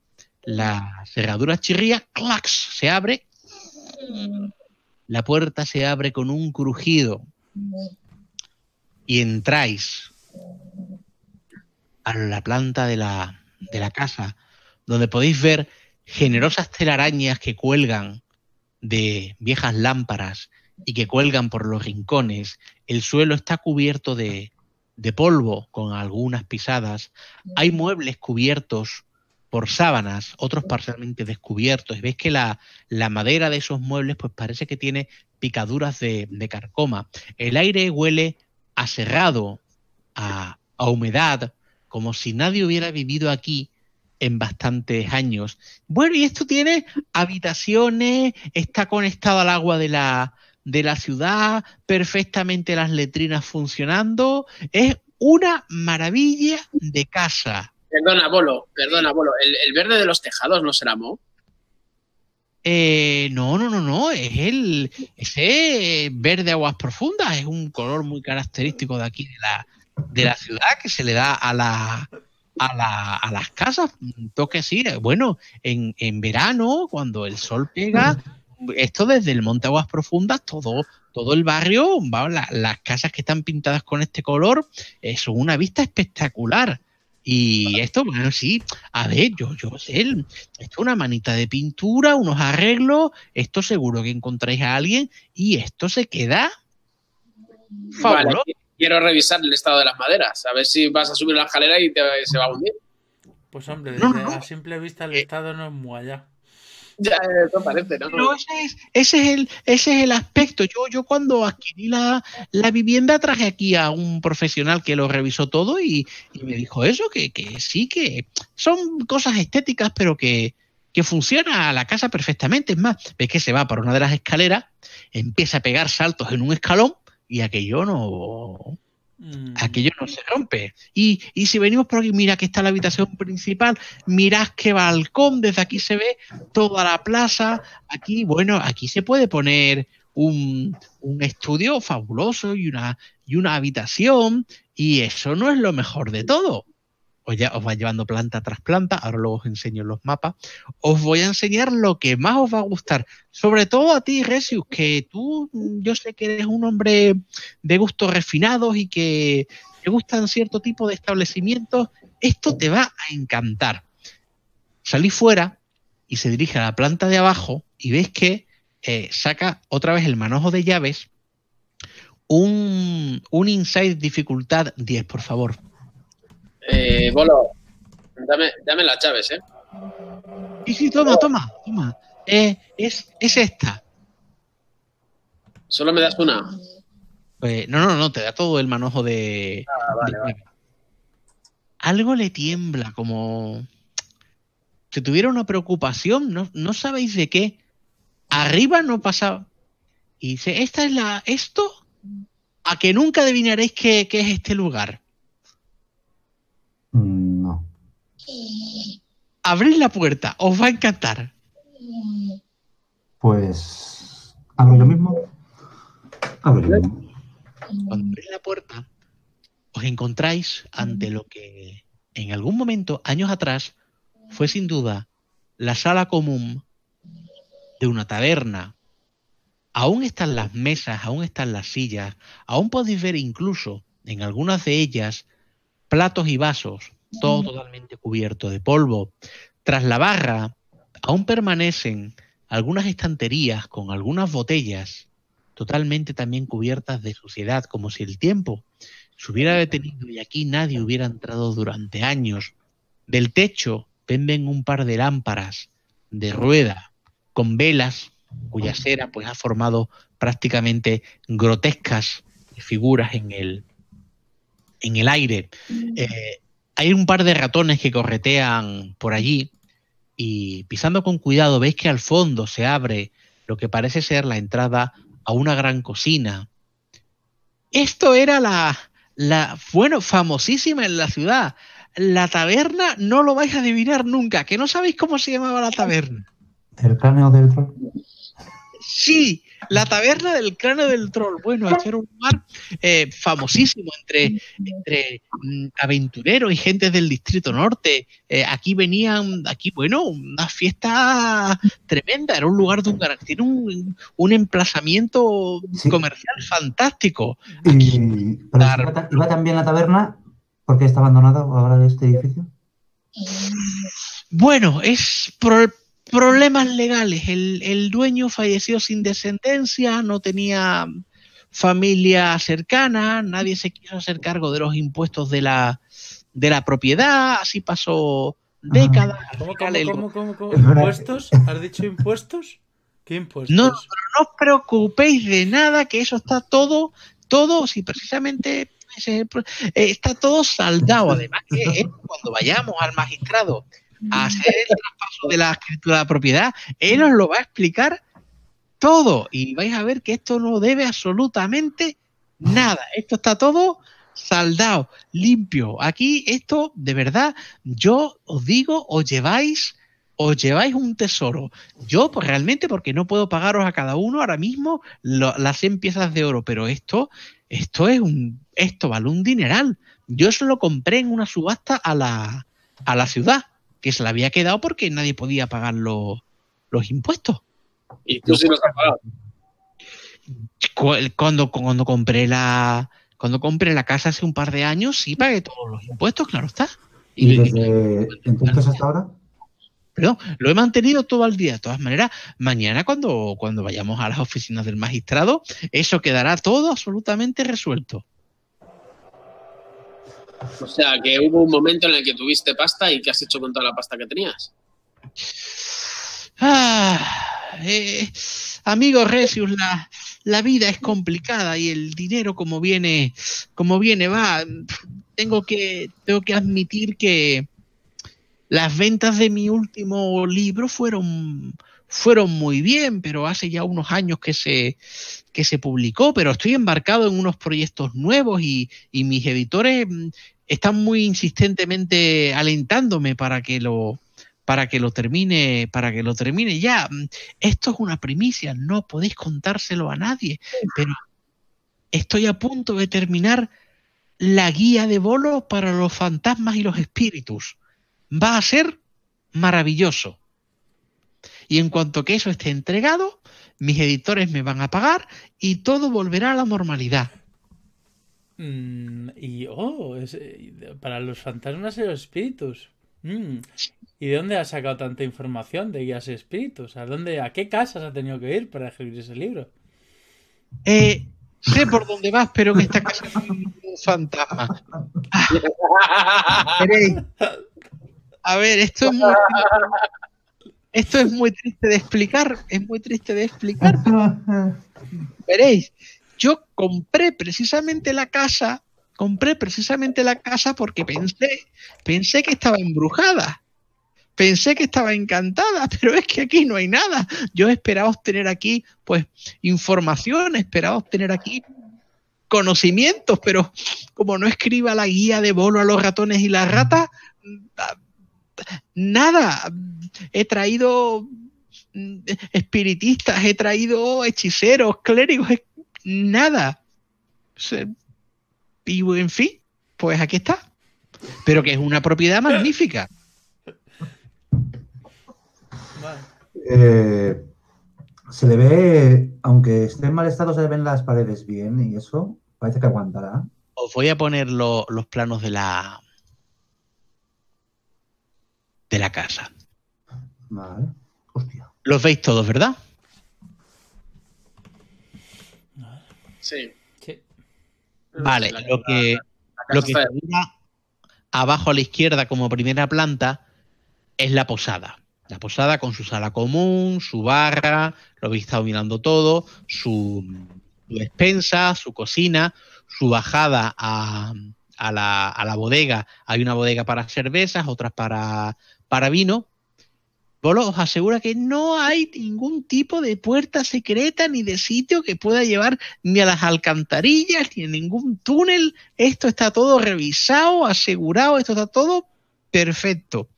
la cerradura chirría, clax, se abre, la puerta se abre con un crujido y entráis a la planta de la, de la casa, donde podéis ver generosas telarañas que cuelgan de viejas lámparas y que cuelgan por los rincones, el suelo está cubierto de, de polvo con algunas pisadas, hay muebles cubiertos por sábanas, otros parcialmente descubiertos, ves que la, la madera de esos muebles pues parece que tiene picaduras de, carcoma. El aire huele a cerrado, a, a humedad, como si nadie hubiera vivido aquí en bastantes años. Bueno, y esto tiene habitaciones, está conectado al agua de la, de la ciudad, perfectamente las letrinas funcionando. Es una maravilla de casa. Perdona, Bolo, perdona, Bolo. ¿El, verde de los tejados no será Mo? Eh, no, no, no, no, es el ese verde aguas profundas, es un color muy característico de aquí de la, de la ciudad que se le da a la, a, la, a las casas. Toque sí, eh, bueno, en, en verano, cuando el sol pega, esto desde el monte Aguas Profundas, todo, todo el barrio, las casas que están pintadas con este color, es una vista espectacular. Y esto, bueno, sí, a ver, yo, yo sé, esto es una manita de pintura, unos arreglos, esto seguro que encontráis a alguien y esto se queda quiero revisar el estado de las maderas, a ver si vas a subir la escalera y se va a hundir. Pues hombre, desde la simple vista el eh, estado no es muy allá. parece, ese es, el, ese es el aspecto. Yo, yo cuando adquirí la, vivienda traje aquí a un profesional que lo revisó todo y, me dijo eso, que, que, sí, que son cosas estéticas, pero que, funciona la casa perfectamente. Es más, ves que se va por una de las escaleras, empieza a pegar saltos en un escalón y aquello no Mm. Aquello no se rompe. Y, si venimos por aquí, mira que está la habitación principal, mirad qué balcón, desde aquí se ve toda la plaza. Aquí, bueno, aquí se puede poner un, un estudio fabuloso y una, y una habitación, y eso no es lo mejor de todo ya os va llevando planta tras planta, ahora luego os enseño los mapas, os voy a enseñar lo que más os va a gustar, sobre todo a ti, Resius, que tú, mm, yo sé que eres un hombre de gustos refinados y que te gustan cierto tipo de establecimientos, esto te va a encantar. Salí fuera y se dirige a la planta de abajo y ves que eh, saca otra vez el manojo de llaves, un, un insight dificultad 10, por favor. Eh, Bolo, dame, dame las llaves, ¿eh? Sí, sí, toma, toma, toma. Eh, es, es esta. ¿Solo me das una? Pues, no, no, no, te da todo el manojo de. Ah, vale, Algo le tiembla, como. Si tuviera una preocupación, no, sabéis de qué. Arriba no pasa Y dice, esta es la. esto a que nunca adivinaréis qué es este lugar. Abrid la puerta, os va a encantar. Pues. a mí mismo? lo mismo. Cuando abrís la puerta, os encontráis ante lo que en algún momento, años atrás, fue sin duda la sala común de una taberna. Aún están las mesas, aún están las sillas, aún podéis ver incluso en algunas de ellas platos y vasos todo totalmente cubierto de polvo. Tras la barra aún permanecen algunas estanterías con algunas botellas totalmente también cubiertas de suciedad, como si el tiempo se hubiera detenido y aquí nadie hubiera entrado durante años. Del techo venden un par de lámparas de rueda con velas cuya cera pues ha formado prácticamente grotescas figuras en el, en el aire. Mm. Eh, hay un par de ratones que corretean por allí y pisando con cuidado veis que al fondo se abre lo que parece ser la entrada a una gran cocina. Esto era la, la bueno, famosísima en la ciudad. La taberna no lo vais a adivinar nunca, que no sabéis cómo se llamaba la taberna. ¿Cercáneo del Sí, la taberna del cráneo del troll. Bueno, aquí era un lugar eh, famosísimo entre, mm, aventureros y gente del distrito norte. Eh, aquí venían, aquí, bueno, una fiesta tremenda. Era un lugar de un tiene un, un emplazamiento comercial fantástico. y, iba, también la taberna porque está abandonado ahora este edificio. Bueno, es por el problemas legales. El, el, dueño falleció sin descendencia, no tenía familia cercana, nadie se quiso hacer cargo de los impuestos de la, de la propiedad, así pasó ah. décadas. ¿Cómo, cómo, cómo, impuestos ¿Has dicho impuestos? ¿Qué impuestos? No, no os preocupéis de nada, que eso está todo, todo, si precisamente eh, está todo saldado. Además, que cuando vayamos al magistrado a hacer el traspaso de la escritura de propiedad. Él os lo va a explicar todo y vais a ver que esto no debe absolutamente nada. Esto está todo saldado, limpio. Aquí esto, de verdad, yo os digo, os lleváis os lleváis un tesoro. Yo, pues realmente, porque no puedo pagaros a cada uno ahora mismo las 100 piezas de oro, pero esto, esto es un, esto vale un dineral. Yo eso lo compré en una subasta a la, a la ciudad que se la había quedado porque nadie podía pagar los impuestos. Y tú sí los pagado. Cuando, cuando compré la cuando compré la casa hace un par de años, sí pagué todos los impuestos, claro está. ¿Y, desde entonces hasta ahora? Perdón, lo he mantenido todo el día. De todas maneras, mañana cuando, cuando vayamos a las oficinas del magistrado, eso quedará todo absolutamente resuelto. O sea, que hubo un momento en el que tuviste pasta y que has hecho con toda la pasta que tenías? Ah, eh, amigo Recius, la, la, vida es complicada y el dinero como viene, como viene va. Tengo que, tengo que admitir que las ventas de mi último libro fueron fueron muy bien, pero hace ya unos años que se, que se publicó, pero estoy embarcado en unos proyectos nuevos y, mis editores mm, están muy insistentemente alentándome para que lo para que lo termine, para que lo termine ya. Mm, esto es una primicia, no podéis contárselo a nadie, pero estoy a punto de terminar la guía de bolo para los fantasmas y los espíritus. Va a ser maravilloso. Y en cuanto que eso esté entregado, mis editores me van a pagar y todo volverá a la normalidad. Mm, y, oh, eh, para los fantasmas y los espíritus. Mm, ¿Y de dónde has sacado tanta información de guías y espíritus? ¿A, dónde, ¿A qué casas ha tenido que ir para escribir ese libro? Eh, sé por dónde vas, pero que esta casa es un fantasma. Ah, a ver, esto es muy... Esto es muy triste de explicar, es muy triste de explicar. veréis, yo compré precisamente la casa, compré precisamente la casa porque pensé, pensé que estaba embrujada. Pensé que estaba encantada, pero es que aquí no hay nada. Yo esperaba obtener aquí, pues, información, esperaba obtener aquí conocimientos, pero como no escriba la guía de bolo a los ratones y las ratas, nada. He traído mm, espiritistas, he traído hechiceros, clérigos, nada. Y en fin, pues aquí está. Pero que es una propiedad magnífica. Eh, se le ve, aunque esté en mal estado, se le ven las paredes bien y eso parece que aguantará. Os voy a poner los planos de la, de la casa. Los veis todos, ¿verdad? Sí. Vale, lo que, abajo a la izquierda como primera planta es la posada. La posada con su sala común, su barra, lo habéis estado mirando todo, su, despensa, su cocina, su bajada a, la, a la bodega. Hay una bodega para cervezas, otras para para vino, bolos os asegura que no hay ningún tipo de puerta secreta ni de sitio que pueda llevar ni a las alcantarillas ni a ningún túnel. Esto está todo revisado, asegurado, esto está todo perfecto.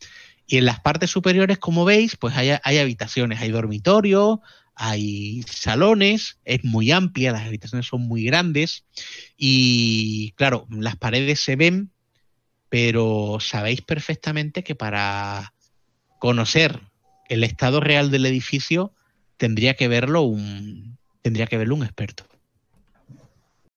Y en las partes superiores, como veis, pues hay, hay habitaciones, hay dormitorios, hay salones, es muy amplia, las habitaciones son muy grandes y claro, las paredes se ven pero sabéis perfectamente que para conocer el estado real del edificio tendría que verlo un tendría que verlo un experto.